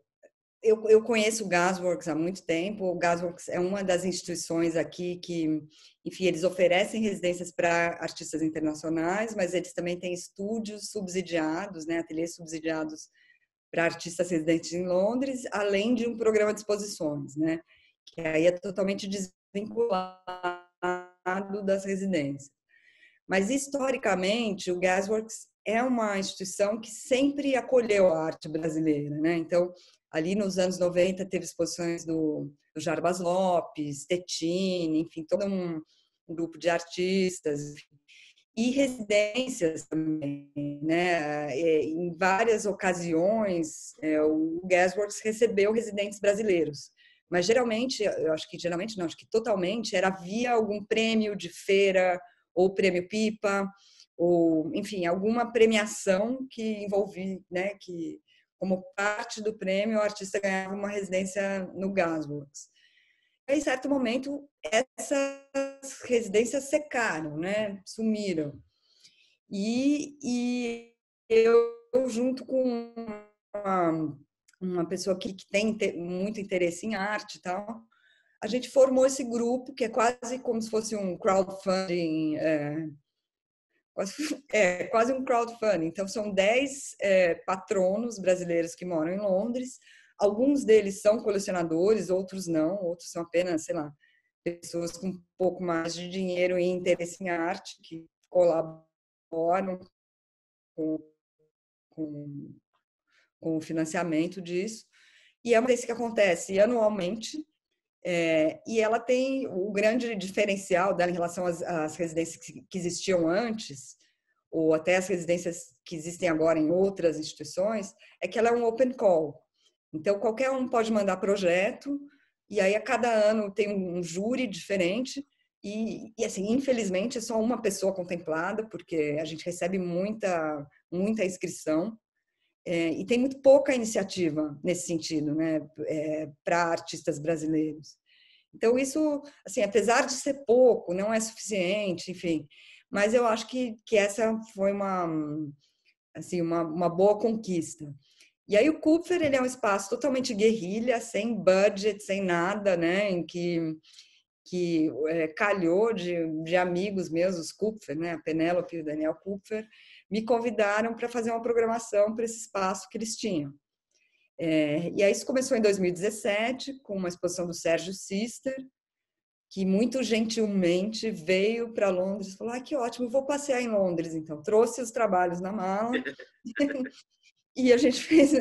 eu, eu conheço o Gasworks há muito tempo. O Gasworks é uma das instituições aqui que, enfim, eles oferecem residências para artistas internacionais, mas eles também têm estúdios subsidiados, né? Ateliês subsidiados para artistas residentes em Londres, além de um programa de exposições, né? Que aí é totalmente vinculado das residências. Mas, historicamente, o Gasworks é uma instituição que sempre acolheu a arte brasileira, né? Então, ali nos anos 90 teve exposições do, do Jarbas Lopes, Tetini, enfim, todo um grupo de artistas e residências também, né? É, em várias ocasiões, é, o Gasworks recebeu residentes brasileiros. Mas geralmente, eu acho que geralmente não, acho que totalmente era via algum prêmio de feira ou prêmio pipa ou enfim alguma premiação que envolvia, né, que como parte do prêmio o artista ganhava uma residência no Gasworks. em certo momento essas residências secaram, né, sumiram. E, e eu junto com uma uma pessoa que, que tem muito interesse em arte e tal, a gente formou esse grupo que é quase como se fosse um crowdfunding, é, quase, é, quase um crowdfunding. Então são 10 é, patronos brasileiros que moram em Londres. Alguns deles são colecionadores, outros não, outros são apenas, sei lá, pessoas com um pouco mais de dinheiro e interesse em arte que colaboram com, com com o financiamento disso. E é uma coisa que acontece anualmente, é, e ela tem o grande diferencial dela em relação às, às, residências que existiam antes, ou até as residências que existem agora em outras instituições, é que ela é um open call. Então, qualquer um pode mandar projeto, e aí a cada ano tem um júri diferente, e, e assim, infelizmente é só uma pessoa contemplada, porque a gente recebe muita, muita inscrição, é, e tem muito pouca iniciativa nesse sentido, né, é, para artistas brasileiros. Então isso, assim, apesar de ser pouco, não é suficiente, enfim. Mas eu acho que, que essa foi uma, assim, uma, uma boa conquista. E aí o Kupfer, ele é um espaço totalmente guerrilha, sem budget, sem nada, né, em que que é, calhou de, de amigos meus, os Kupfer, né, a Penélope e o Daniel Kupfer, me convidaram para fazer uma programação para esse espaço que eles tinham. É, e aí isso começou em 2017, com uma exposição do Sérgio Sister, que muito gentilmente veio para Londres e falou: ah, que ótimo, vou passear em Londres. Então, trouxe os trabalhos na mala e a gente fez.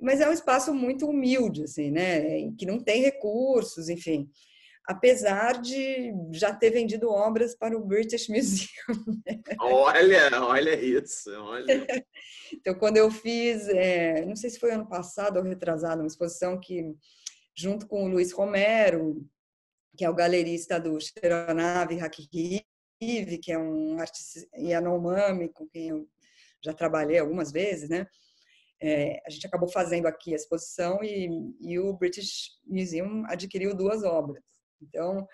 Mas é um espaço muito humilde, assim, né? Que não tem recursos, enfim apesar de já ter vendido obras para o British Museum. Né? Olha, olha isso, olha. Então, quando eu fiz, é, não sei se foi ano passado ou retrasado, uma exposição que, junto com o Luiz Romero, que é o galerista do Xeronave Hakihive, que é um artista Yanomami, com quem eu já trabalhei algumas vezes, né? É, a gente acabou fazendo aqui a exposição e, e o British Museum adquiriu duas obras. Então,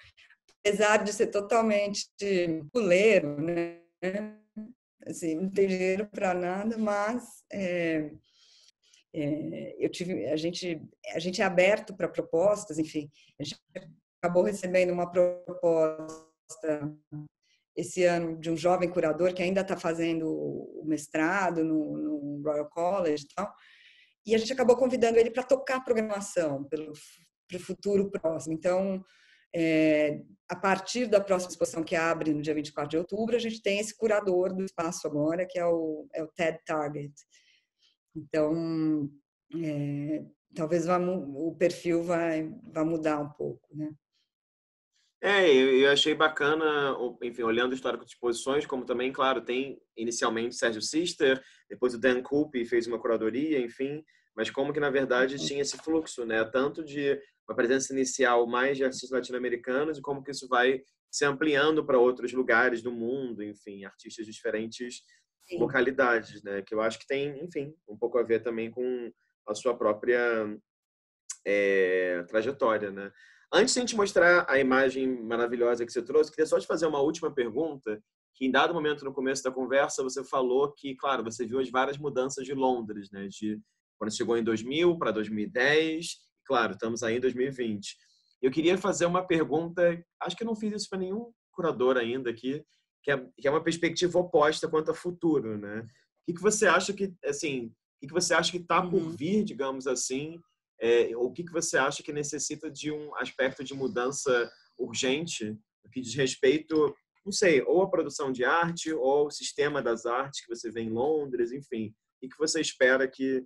apesar de ser totalmente puleiro, né? Assim, não tem dinheiro para nada, mas é, é, eu tive, a gente, a gente é aberto para propostas, enfim, a gente acabou recebendo uma proposta esse ano de um jovem curador que ainda está fazendo o mestrado no, no Royal College e tal, e a gente acabou convidando ele para tocar programação pelo, o futuro próximo. Então, é, a partir da próxima exposição que abre no dia 24 de outubro, a gente tem esse curador do espaço agora, que é o, é o Ted Target. Então, é, talvez vá, o perfil vai, vai mudar um pouco, né? É, eu, achei bacana, enfim, olhando o histórico de exposições, como também, claro, tem inicialmente Sérgio Sister, depois o Dan Coupe fez uma curadoria, enfim, mas como que, na verdade, uhum. tinha esse fluxo, né? Tanto de uma presença inicial mais de artistas latino-americanos e como que isso vai se ampliando para outros lugares do mundo, enfim, artistas de diferentes Sim. localidades, né? Que eu acho que tem, enfim, um pouco a ver também com a sua própria é, trajetória, né? Antes de te mostrar a imagem maravilhosa que você trouxe, queria só te fazer uma última pergunta, que em dado momento no começo da conversa você falou que, claro, você viu as várias mudanças de Londres, né? De quando chegou em 2000 para 2010 Claro, estamos aí em 2020. Eu queria fazer uma pergunta, acho que eu não fiz isso para nenhum curador ainda aqui, que é, que é uma perspectiva oposta quanto a futuro, né? O que, que você acha que, assim, o que você acha que está por uhum. vir, digamos assim, é, o que, que você acha que necessita de um aspecto de mudança urgente que diz respeito, não sei, ou à produção de arte, ou ao sistema das artes que você vê em Londres, enfim. E que você espera que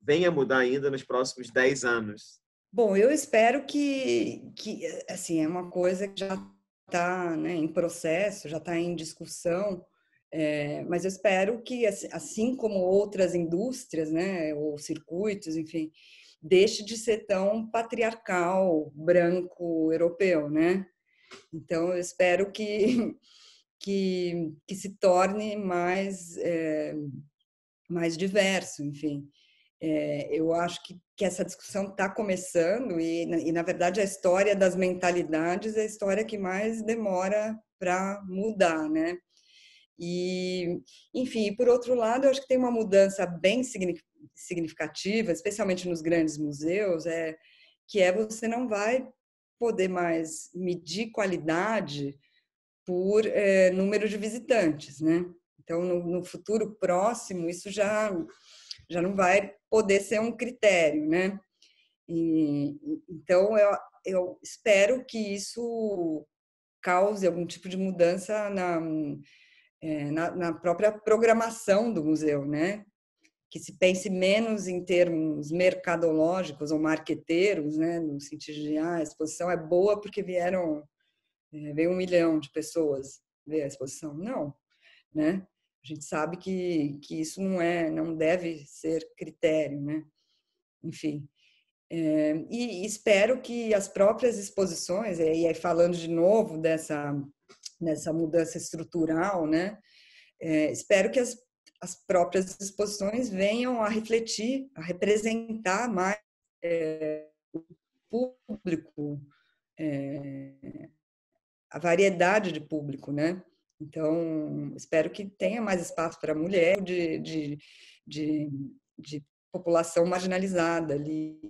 venha mudar ainda nos próximos 10 anos? Bom, eu espero que, que assim, é uma coisa que já está né, em processo, já está em discussão, é, mas eu espero que, assim, assim como outras indústrias, né, ou circuitos, enfim, deixe de ser tão patriarcal, branco, europeu, né? Então, eu espero que, que, que se torne mais, é, mais diverso, enfim. É, eu acho que, que essa discussão está começando e, e, na verdade, a história das mentalidades é a história que mais demora para mudar, né? E, enfim, por outro lado, eu acho que tem uma mudança bem significativa, especialmente nos grandes museus, é que é você não vai poder mais medir qualidade por é, número de visitantes, né? Então, no, no futuro próximo, isso já já não vai poder ser um critério, né? E, então, eu, eu espero que isso cause algum tipo de mudança na, é, na, na, própria programação do museu, né? Que se pense menos em termos mercadológicos ou marqueteiros, né? No sentido de, ah, a exposição é boa porque vieram, é, veio um milhão de pessoas ver a exposição. Não, né? A gente sabe que, que isso não é, não deve ser critério, né? Enfim. É, e espero que as próprias exposições, e aí falando de novo dessa, dessa mudança estrutural, né? É, espero que as, as próprias exposições venham a refletir, a representar mais é, o público, a variedade de público, né? Então, espero que tenha mais espaço para mulher de, de, de, de população marginalizada ali,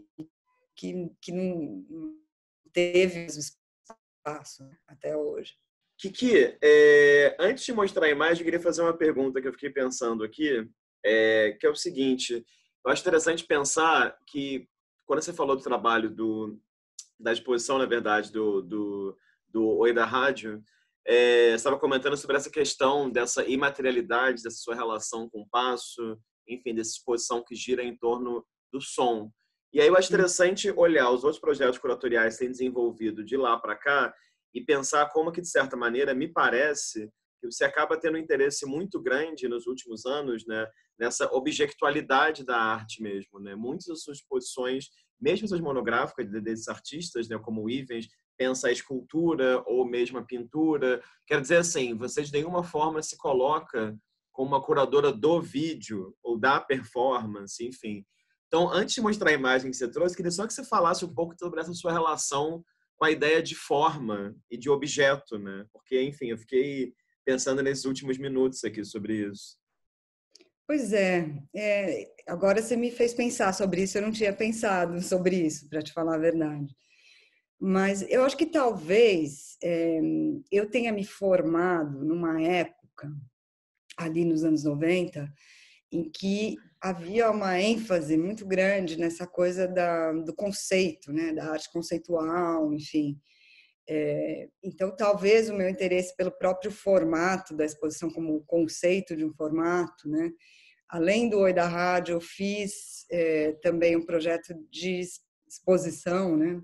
que, que não teve espaço né, até hoje. Kiki, é, antes de mostrar a imagem, eu queria fazer uma pergunta que eu fiquei pensando aqui, é, que é o seguinte: eu acho interessante pensar que, quando você falou do trabalho do, da exposição, na verdade, do, do, do Oi da Rádio, é, estava comentando sobre essa questão dessa imaterialidade, dessa sua relação com o passo, enfim, dessa exposição que gira em torno do som. E aí eu acho uhum. interessante olhar os outros projetos curatoriais que têm desenvolvido de lá para cá e pensar como que, de certa maneira, me parece que você acaba tendo um interesse muito grande nos últimos anos né, nessa objetualidade da arte mesmo. Né? Muitas das suas exposições, mesmo as monográficas desses artistas, né, como o Ivens, pensa a escultura ou mesmo a pintura. Quero dizer assim, você de nenhuma forma se coloca como uma curadora do vídeo ou da performance, enfim. Então, antes de mostrar a imagem que você trouxe, queria só que você falasse um pouco sobre essa sua relação com a ideia de forma e de objeto, né? Porque, enfim, eu fiquei pensando nesses últimos minutos aqui sobre isso. Pois é, é agora você me fez pensar sobre isso, eu não tinha pensado sobre isso, para te falar a verdade. Mas eu acho que talvez é, eu tenha me formado numa época, ali nos anos 90, em que havia uma ênfase muito grande nessa coisa da, do conceito, né, da arte conceitual, enfim. É, então, talvez o meu interesse pelo próprio formato da exposição, como conceito de um formato, né? Além do Oi da Rádio, eu fiz é, também um projeto de exposição, né?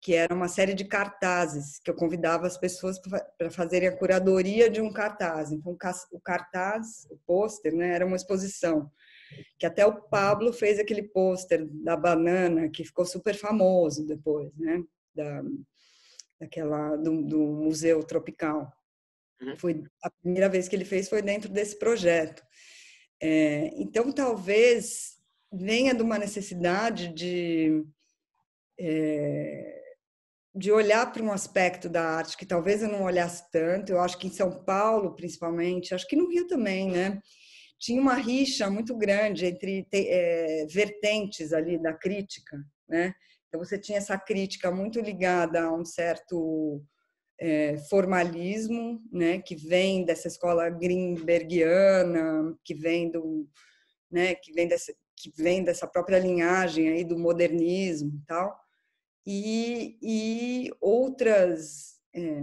que era uma série de cartazes, que eu convidava as pessoas para fazerem a curadoria de um cartaz. Então, o cartaz, o pôster, né, era uma exposição. Que até o Pablo fez aquele pôster da banana, que ficou super famoso depois, né? Da, daquela, do, do Museu Tropical. Uhum. Foi, a primeira vez que ele fez foi dentro desse projeto. É, então, talvez venha de uma necessidade de. É, de olhar para um aspecto da arte que talvez eu não olhasse tanto. Eu acho que em São Paulo, principalmente, acho que no Rio também, né? Tinha uma rixa muito grande entre é, vertentes ali da crítica, né? Então você tinha essa crítica muito ligada a um certo é, formalismo, né? Que vem dessa escola greenbergiana, que vem do, né? Que vem dessa, que vem dessa própria linhagem aí do modernismo, e tal e, e outras é,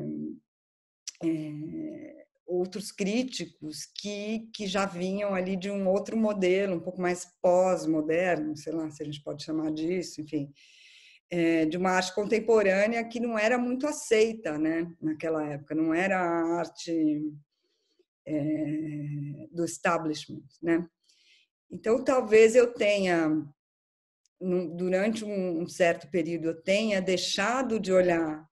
é, outros críticos que, que já vinham ali de um outro modelo, um pouco mais pós-moderno, sei lá se a gente pode chamar disso, enfim, é, de uma arte contemporânea que não era muito aceita né, naquela época, não era a arte do establishment. Né? Então, talvez eu tenha durante um certo período eu tenha deixado de olhar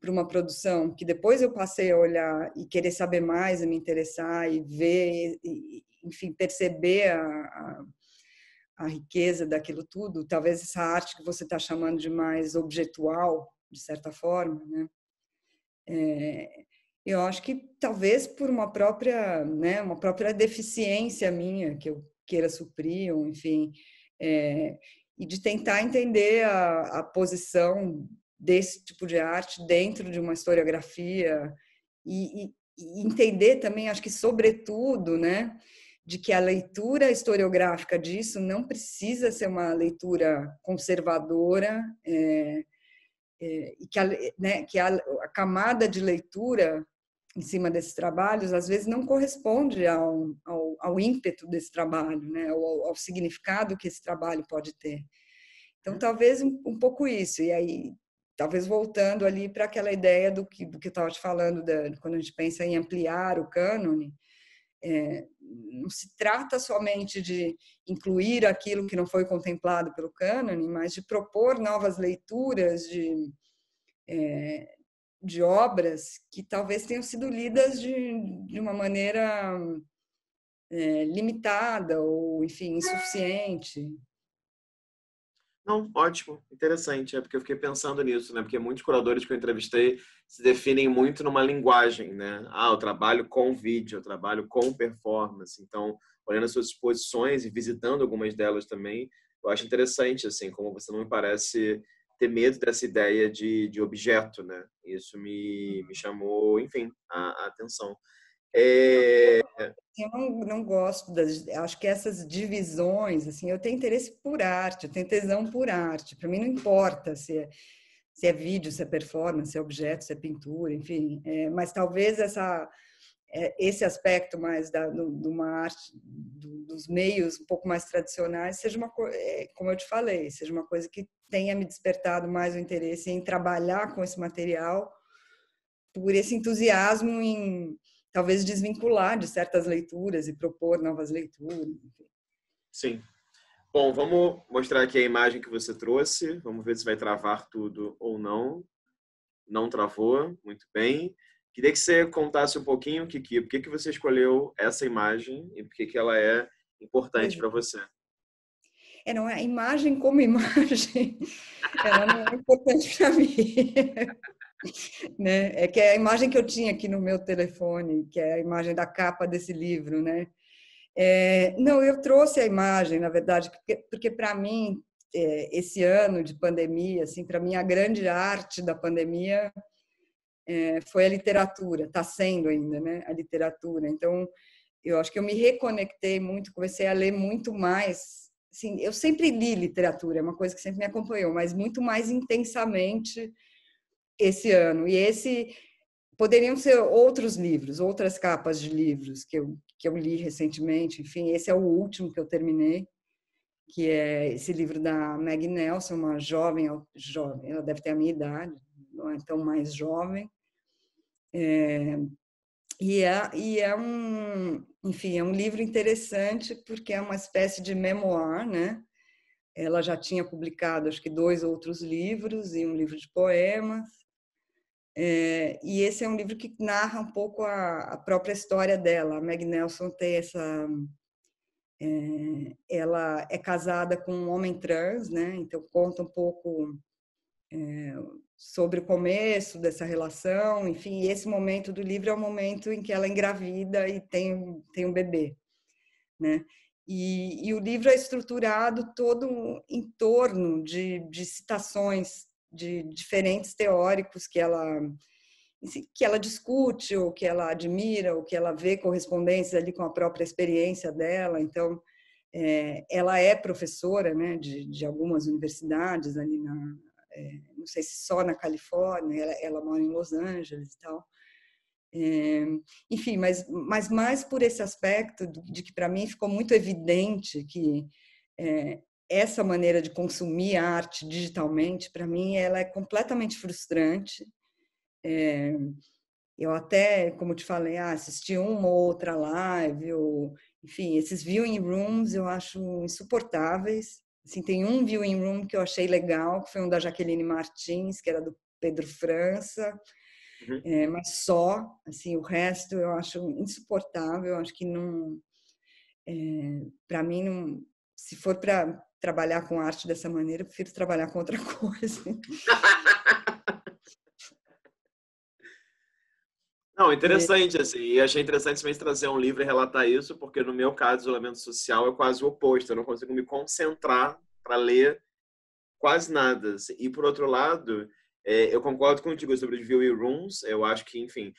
para uma produção que depois eu passei a olhar e querer saber mais e me interessar e ver, e, enfim, perceber a, a, a, riqueza daquilo tudo, talvez essa arte que você está chamando de mais objetual, de certa forma, né? É, eu acho que talvez por uma própria, né, uma própria deficiência minha que eu queira suprir, ou enfim, é, e de tentar entender a, a posição desse tipo de arte dentro de uma historiografia e, e, e entender também, acho que sobretudo, né, de que a leitura historiográfica disso não precisa ser uma leitura conservadora é, é, e que, a, né, que a, a, camada de leitura em cima desses trabalhos, às vezes não corresponde ao, ao, ao ímpeto desse trabalho, né? Ao, ao, significado que esse trabalho pode ter. Então, é. talvez um, um pouco isso. E aí, talvez voltando ali para aquela ideia do que, do que eu estava te falando, da, quando a gente pensa em ampliar o cânone, é, não se trata somente de incluir aquilo que não foi contemplado pelo cânone, mas de propor novas leituras, de, é, de obras que talvez tenham sido lidas de, de uma maneira é, limitada ou, enfim, insuficiente. Não, ótimo, interessante. É porque eu fiquei pensando nisso, né? Porque muitos curadores que eu entrevistei se definem muito numa linguagem, né? Ah, eu trabalho com vídeo, eu trabalho com performance. Então, olhando as suas exposições e visitando algumas delas também, eu acho interessante, assim, como você não me parece ter medo dessa ideia de, de objeto, né? Isso me, me uhum. chamou, enfim, a, a atenção. É... Eu não, não, gosto das. Acho que essas divisões, assim, eu tenho interesse por arte, eu tenho tesão por arte. Para mim não importa se é, se é vídeo, se é performance, se é objeto, se é pintura, enfim. É, mas talvez essa é, esse aspecto mais da, do, de uma arte, do, dos meios um pouco mais tradicionais, seja uma coisa, é, como eu te falei, seja uma coisa que tenha me despertado mais o interesse em trabalhar com esse material, por esse entusiasmo em talvez desvincular de certas leituras e propor novas leituras. Sim. Bom, vamos mostrar aqui a imagem que você trouxe. Vamos ver se vai travar tudo ou não. Não travou, muito bem. Queria que você contasse um pouquinho, Kiki, por que, que você escolheu essa imagem e por que, que ela é importante para você é, não, é a imagem como imagem, ela não é importante para mim. né? É que é a imagem que eu tinha aqui no meu telefone, que é a imagem da capa desse livro, né? É, não, eu trouxe a imagem, na verdade, porque para mim é, esse ano de pandemia, assim, para mim a grande arte da pandemia é, foi a literatura, está sendo ainda, né? A literatura. Então, eu acho que eu me reconectei muito, comecei a ler muito mais assim, eu sempre li literatura, é uma coisa que sempre me acompanhou, mas muito mais intensamente esse ano. E esse poderiam ser outros livros, outras capas de livros que eu, que eu li recentemente. Enfim, esse é o último que eu terminei, que é esse livro da Meg Nelson, uma jovem, jovem, ela deve ter a minha idade, não é tão mais jovem. É, e é, e é um, enfim, é um livro interessante porque é uma espécie de memoir, né? Ela já tinha publicado, acho que dois outros livros e um livro de poemas. É, e esse é um livro que narra um pouco a, a própria história dela. A Meg Nelson tem essa, é, ela é casada com um homem trans, né? Então conta um pouco é, sobre o começo dessa relação, enfim, esse momento do livro é o momento em que ela engravida e tem, tem um bebê, né? E, e o livro é estruturado todo em torno de, de citações de diferentes teóricos que ela que ela discute ou que ela admira ou que ela vê correspondências ali com a própria experiência dela então é, ela é professora né, de, de algumas universidades ali na, é, não sei se só na Califórnia, ela, ela mora em Los Angeles e tal. É, enfim, mas, mas mais por esse aspecto de que para mim ficou muito evidente que é, essa maneira de consumir a arte digitalmente, para mim, ela é completamente frustrante. É, eu até, como te falei, ah, assisti uma ou outra live, ou, enfim, esses viewing rooms eu acho insuportáveis. Assim, tem um viewing room que eu achei legal, que foi um da Jaqueline Martins, que era do Pedro França, uhum. é, mas só, assim, o resto eu acho insuportável, eu acho que não, é, para mim, não, se for para trabalhar com arte dessa maneira, eu prefiro trabalhar com outra coisa. Não, é. interessante, assim, e achei interessante também trazer um livro e relatar isso, porque no meu caso, isolamento social é quase o oposto, eu não consigo me concentrar para ler quase nada. Assim. E por outro lado, é, eu concordo contigo sobre os viewing rooms, eu acho que, enfim,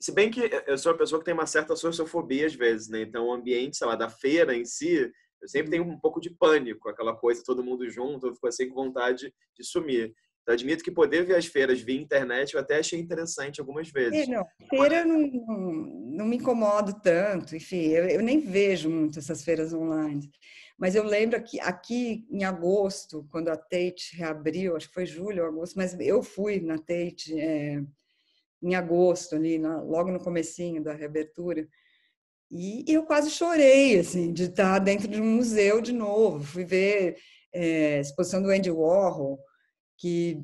se bem que eu sou uma pessoa que tem uma certa sociofobia às vezes, né, então o ambiente, sei lá, da feira em si, eu sempre tenho um pouco de pânico, aquela coisa, todo mundo junto, eu fico assim com vontade de sumir. Eu então, admito que poder ver as feiras via internet eu até achei interessante algumas é, vezes. Não, feira eu não, não me incomodo tanto, enfim, eu, eu, nem vejo muito essas feiras online. Mas eu lembro que aqui em agosto, quando a Tate reabriu, acho que foi julho ou agosto, mas eu fui na Tate é, em agosto, ali, na, logo no comecinho da reabertura, e eu quase chorei, assim, de estar dentro de um museu de novo. Fui ver é, exposição do Andy Warhol, que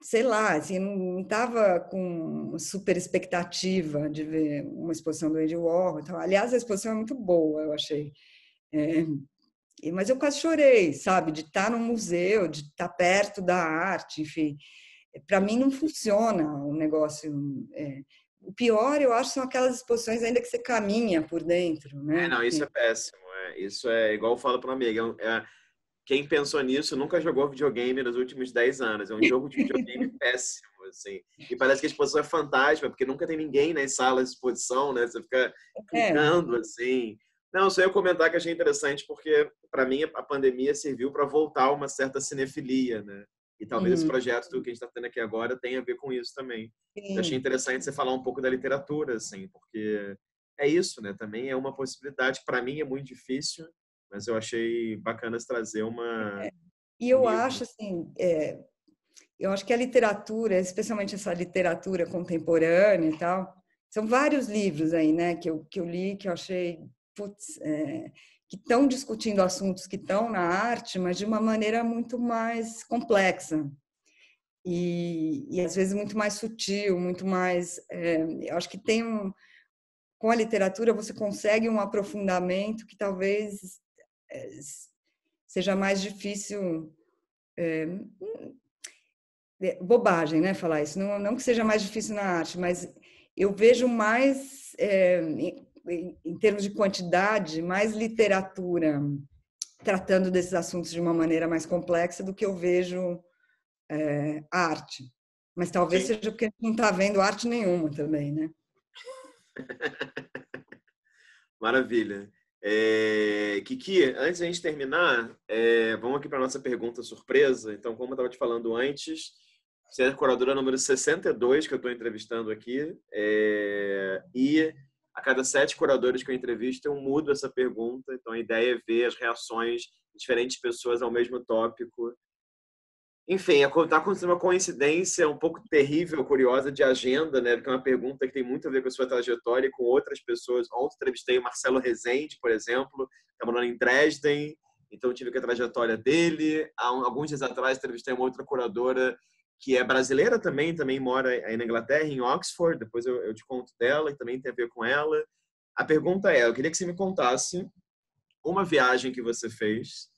sei lá, assim, não estava com super expectativa de ver uma exposição do Andy Warhol. Então, aliás, a exposição é muito boa, eu achei. É, mas eu quase chorei, sabe, de estar tá no num museu, de estar tá perto da arte, enfim. Para mim não funciona o negócio. É, o pior, eu acho, são aquelas exposições ainda que você caminha por dentro, é, né? É, não, isso é péssimo. É, isso é igual eu falo para uma amiga. É, é quem pensou nisso nunca jogou videogame nos últimos 10 anos. É um jogo de videogame péssimo, assim. E parece que a exposição é fantasma, porque nunca tem ninguém nas né, salas de exposição, né? Você fica é. clicando, assim. Não, só eu comentar que achei interessante, porque, para mim, a pandemia serviu para voltar uma certa cinefilia, né? E talvez uhum. esse projeto do que a gente está tendo aqui agora tenha a ver com isso também. Achei interessante você falar um pouco da literatura, assim, porque é isso, né? Também é uma possibilidade. Para mim é muito difícil mas eu achei bacana trazer uma. É, e eu livro. acho assim, é, eu acho que a literatura, especialmente essa literatura contemporânea e tal, são vários livros aí, né, que eu, que eu li, que eu achei, putz, é, que estão discutindo assuntos que estão na arte, mas de uma maneira muito mais complexa. E, e às vezes muito mais sutil, muito mais. É, eu acho que tem um. Com a literatura você consegue um aprofundamento que talvez eh, seja mais difícil. Eh, é, bobagem, né? Falar isso. Não, não que seja mais difícil na arte, mas eu vejo mais, é, em, em termos de quantidade, mais literatura tratando desses assuntos de uma maneira mais complexa do que eu vejo é, a arte. Mas talvez Sim. seja porque a gente não está vendo arte nenhuma também, né? Maravilha. É, Kiki, antes de a gente terminar, é, vamos aqui para a nossa pergunta surpresa. Então, como eu estava te falando antes, você é a curadora número 62 que eu estou entrevistando aqui. É, e a cada sete curadores que eu entrevisto, eu mudo essa pergunta. Então, a ideia é ver as reações de diferentes pessoas ao mesmo tópico enfim, está acontecendo uma coincidência um pouco terrível, curiosa de agenda, né? Porque é uma pergunta que tem muito a ver com a sua trajetória e com outras pessoas. Ontem entrevistei o Marcelo Rezende, por exemplo, que está morando em Dresden, então tive que a trajetória dele. Há alguns dias atrás entrevistei uma outra curadora que é brasileira também, também mora aí na Inglaterra, em Oxford, depois eu, eu te conto dela, que também tem a ver com ela. A pergunta é, eu queria que você me contasse uma viagem que você fez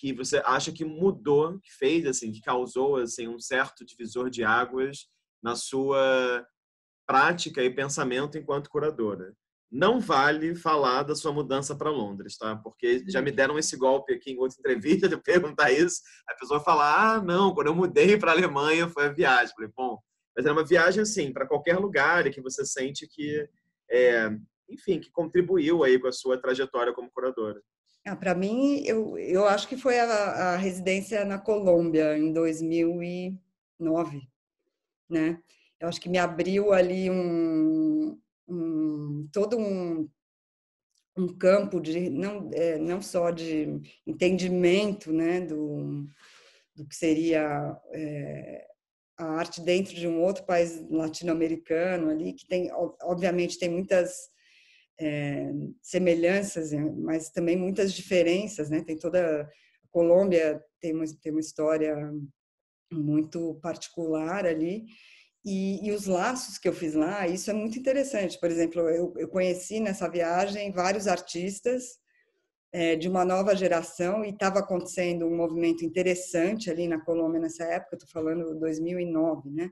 que você acha que mudou, que fez assim, que causou assim um certo divisor de águas na sua prática e pensamento enquanto curadora. Não vale falar da sua mudança para Londres, tá? Porque já me uhum. deram esse golpe aqui em outra entrevista de perguntar isso, a pessoa fala: "Ah, não, quando eu mudei para Alemanha foi a viagem". falei: "Bom, mas é uma viagem assim para qualquer lugar que você sente que é, enfim, que contribuiu aí com a sua trajetória como curadora. Ah, para mim, eu, eu acho que foi a, a, residência na Colômbia, em 2009, né? Eu acho que me abriu ali um, um todo um, um campo de, não, é, não só de entendimento, né, do, do que seria é, a arte dentro de um outro país latino-americano ali, que tem, obviamente, tem muitas é, semelhanças, eh, mas também muitas diferenças, né? Tem toda a Colômbia tem uma, tem uma história muito particular ali. E, e, os laços que eu fiz lá, isso é muito interessante. Por exemplo, eu, eu conheci nessa viagem vários artistas é, de uma nova geração e estava acontecendo um movimento interessante ali na Colômbia nessa época, estou falando 2009, né?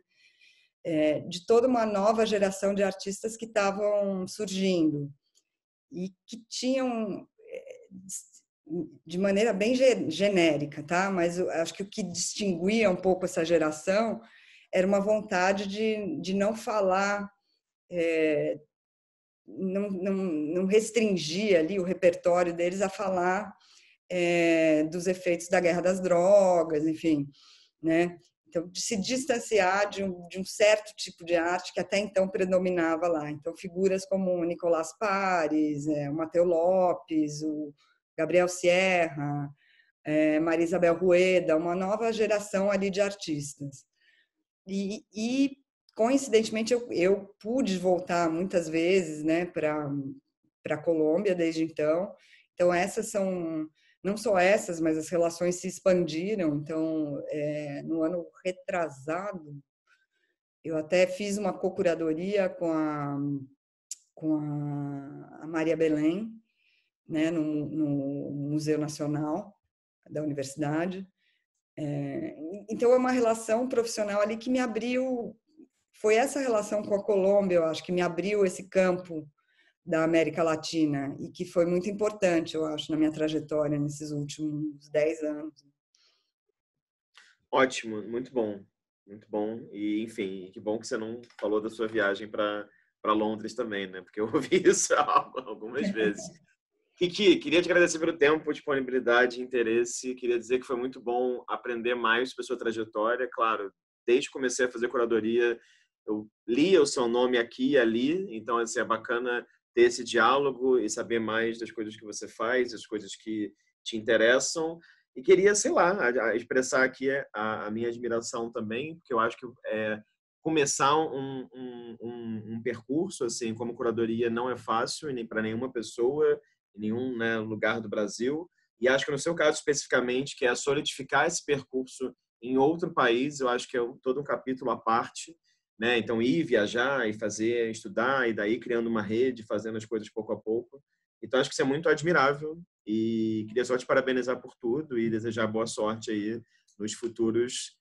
É, de toda uma nova geração de artistas que estavam surgindo e que tinham eh, de maneira bem genérica, tá? Mas acho que o que distinguia um pouco essa geração era uma vontade de, de não falar, é, não, não, não restringir ali o repertório deles a falar é, dos efeitos da guerra das drogas, enfim, né? Então, de se distanciar de um, de um certo tipo de arte que até então predominava lá. Então, figuras como o Nicolás Pares, é, o Mateu Lopes, o Gabriel Sierra, é, Maria Isabel Rueda, uma nova geração ali de artistas. E, e coincidentemente, eu, eu pude voltar muitas vezes né, para a Colômbia desde então. Então, essas são não só essas, mas as relações se expandiram. Então, é, no ano retrasado, eu até fiz uma co-curadoria com a, com a Maria Belém, né, no, no Museu Nacional da Universidade. É, então, é uma relação profissional ali que me abriu. Foi essa relação com a Colômbia, eu acho, que me abriu esse campo da América Latina e que foi muito importante, eu acho, na minha trajetória nesses últimos dez anos. Ótimo, muito bom, muito bom. E, enfim, que bom que você não falou da sua viagem para Londres também, né? Porque eu ouvi isso algumas vezes. Kiki, queria te agradecer pelo tempo, disponibilidade, interesse. Queria dizer que foi muito bom aprender mais sobre a sua trajetória. Claro, desde que comecei a fazer curadoria, eu lia o seu nome aqui e ali. Então, assim, é bacana ter esse diálogo e saber mais das coisas que você faz, das coisas que te interessam. E queria, sei lá, expressar aqui a, a minha admiração também, porque eu acho que é, começar um, um, um, um, percurso assim como curadoria não é fácil nem para nenhuma pessoa, em nenhum né, lugar do Brasil. E acho que no seu caso especificamente, que é solidificar esse percurso em outro país, eu acho que é todo um capítulo à parte né? Então ir viajar e fazer, estudar e daí criando uma rede, fazendo as coisas pouco a pouco. Então acho que isso é muito admirável e queria só te parabenizar por tudo e desejar boa sorte aí nos futuros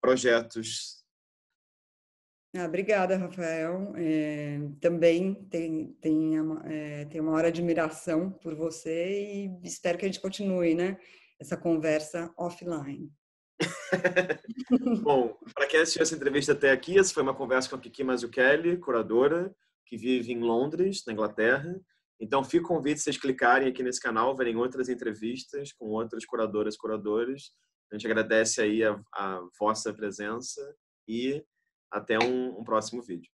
projetos. Ah, obrigada, Rafael. É, também tem, tem, é, tem uma hora admiração por você e espero que a gente continue, né? Essa conversa offline. Bom, para quem assistiu essa entrevista até aqui, essa foi uma conversa com a Kiki Mazzucchelli, curadora, que vive em Londres, na Inglaterra. Então, fico convite vocês clicarem aqui nesse canal, verem outras entrevistas com outras curadoras e curadores. A gente agradece aí a, a vossa presença e até um, um próximo vídeo.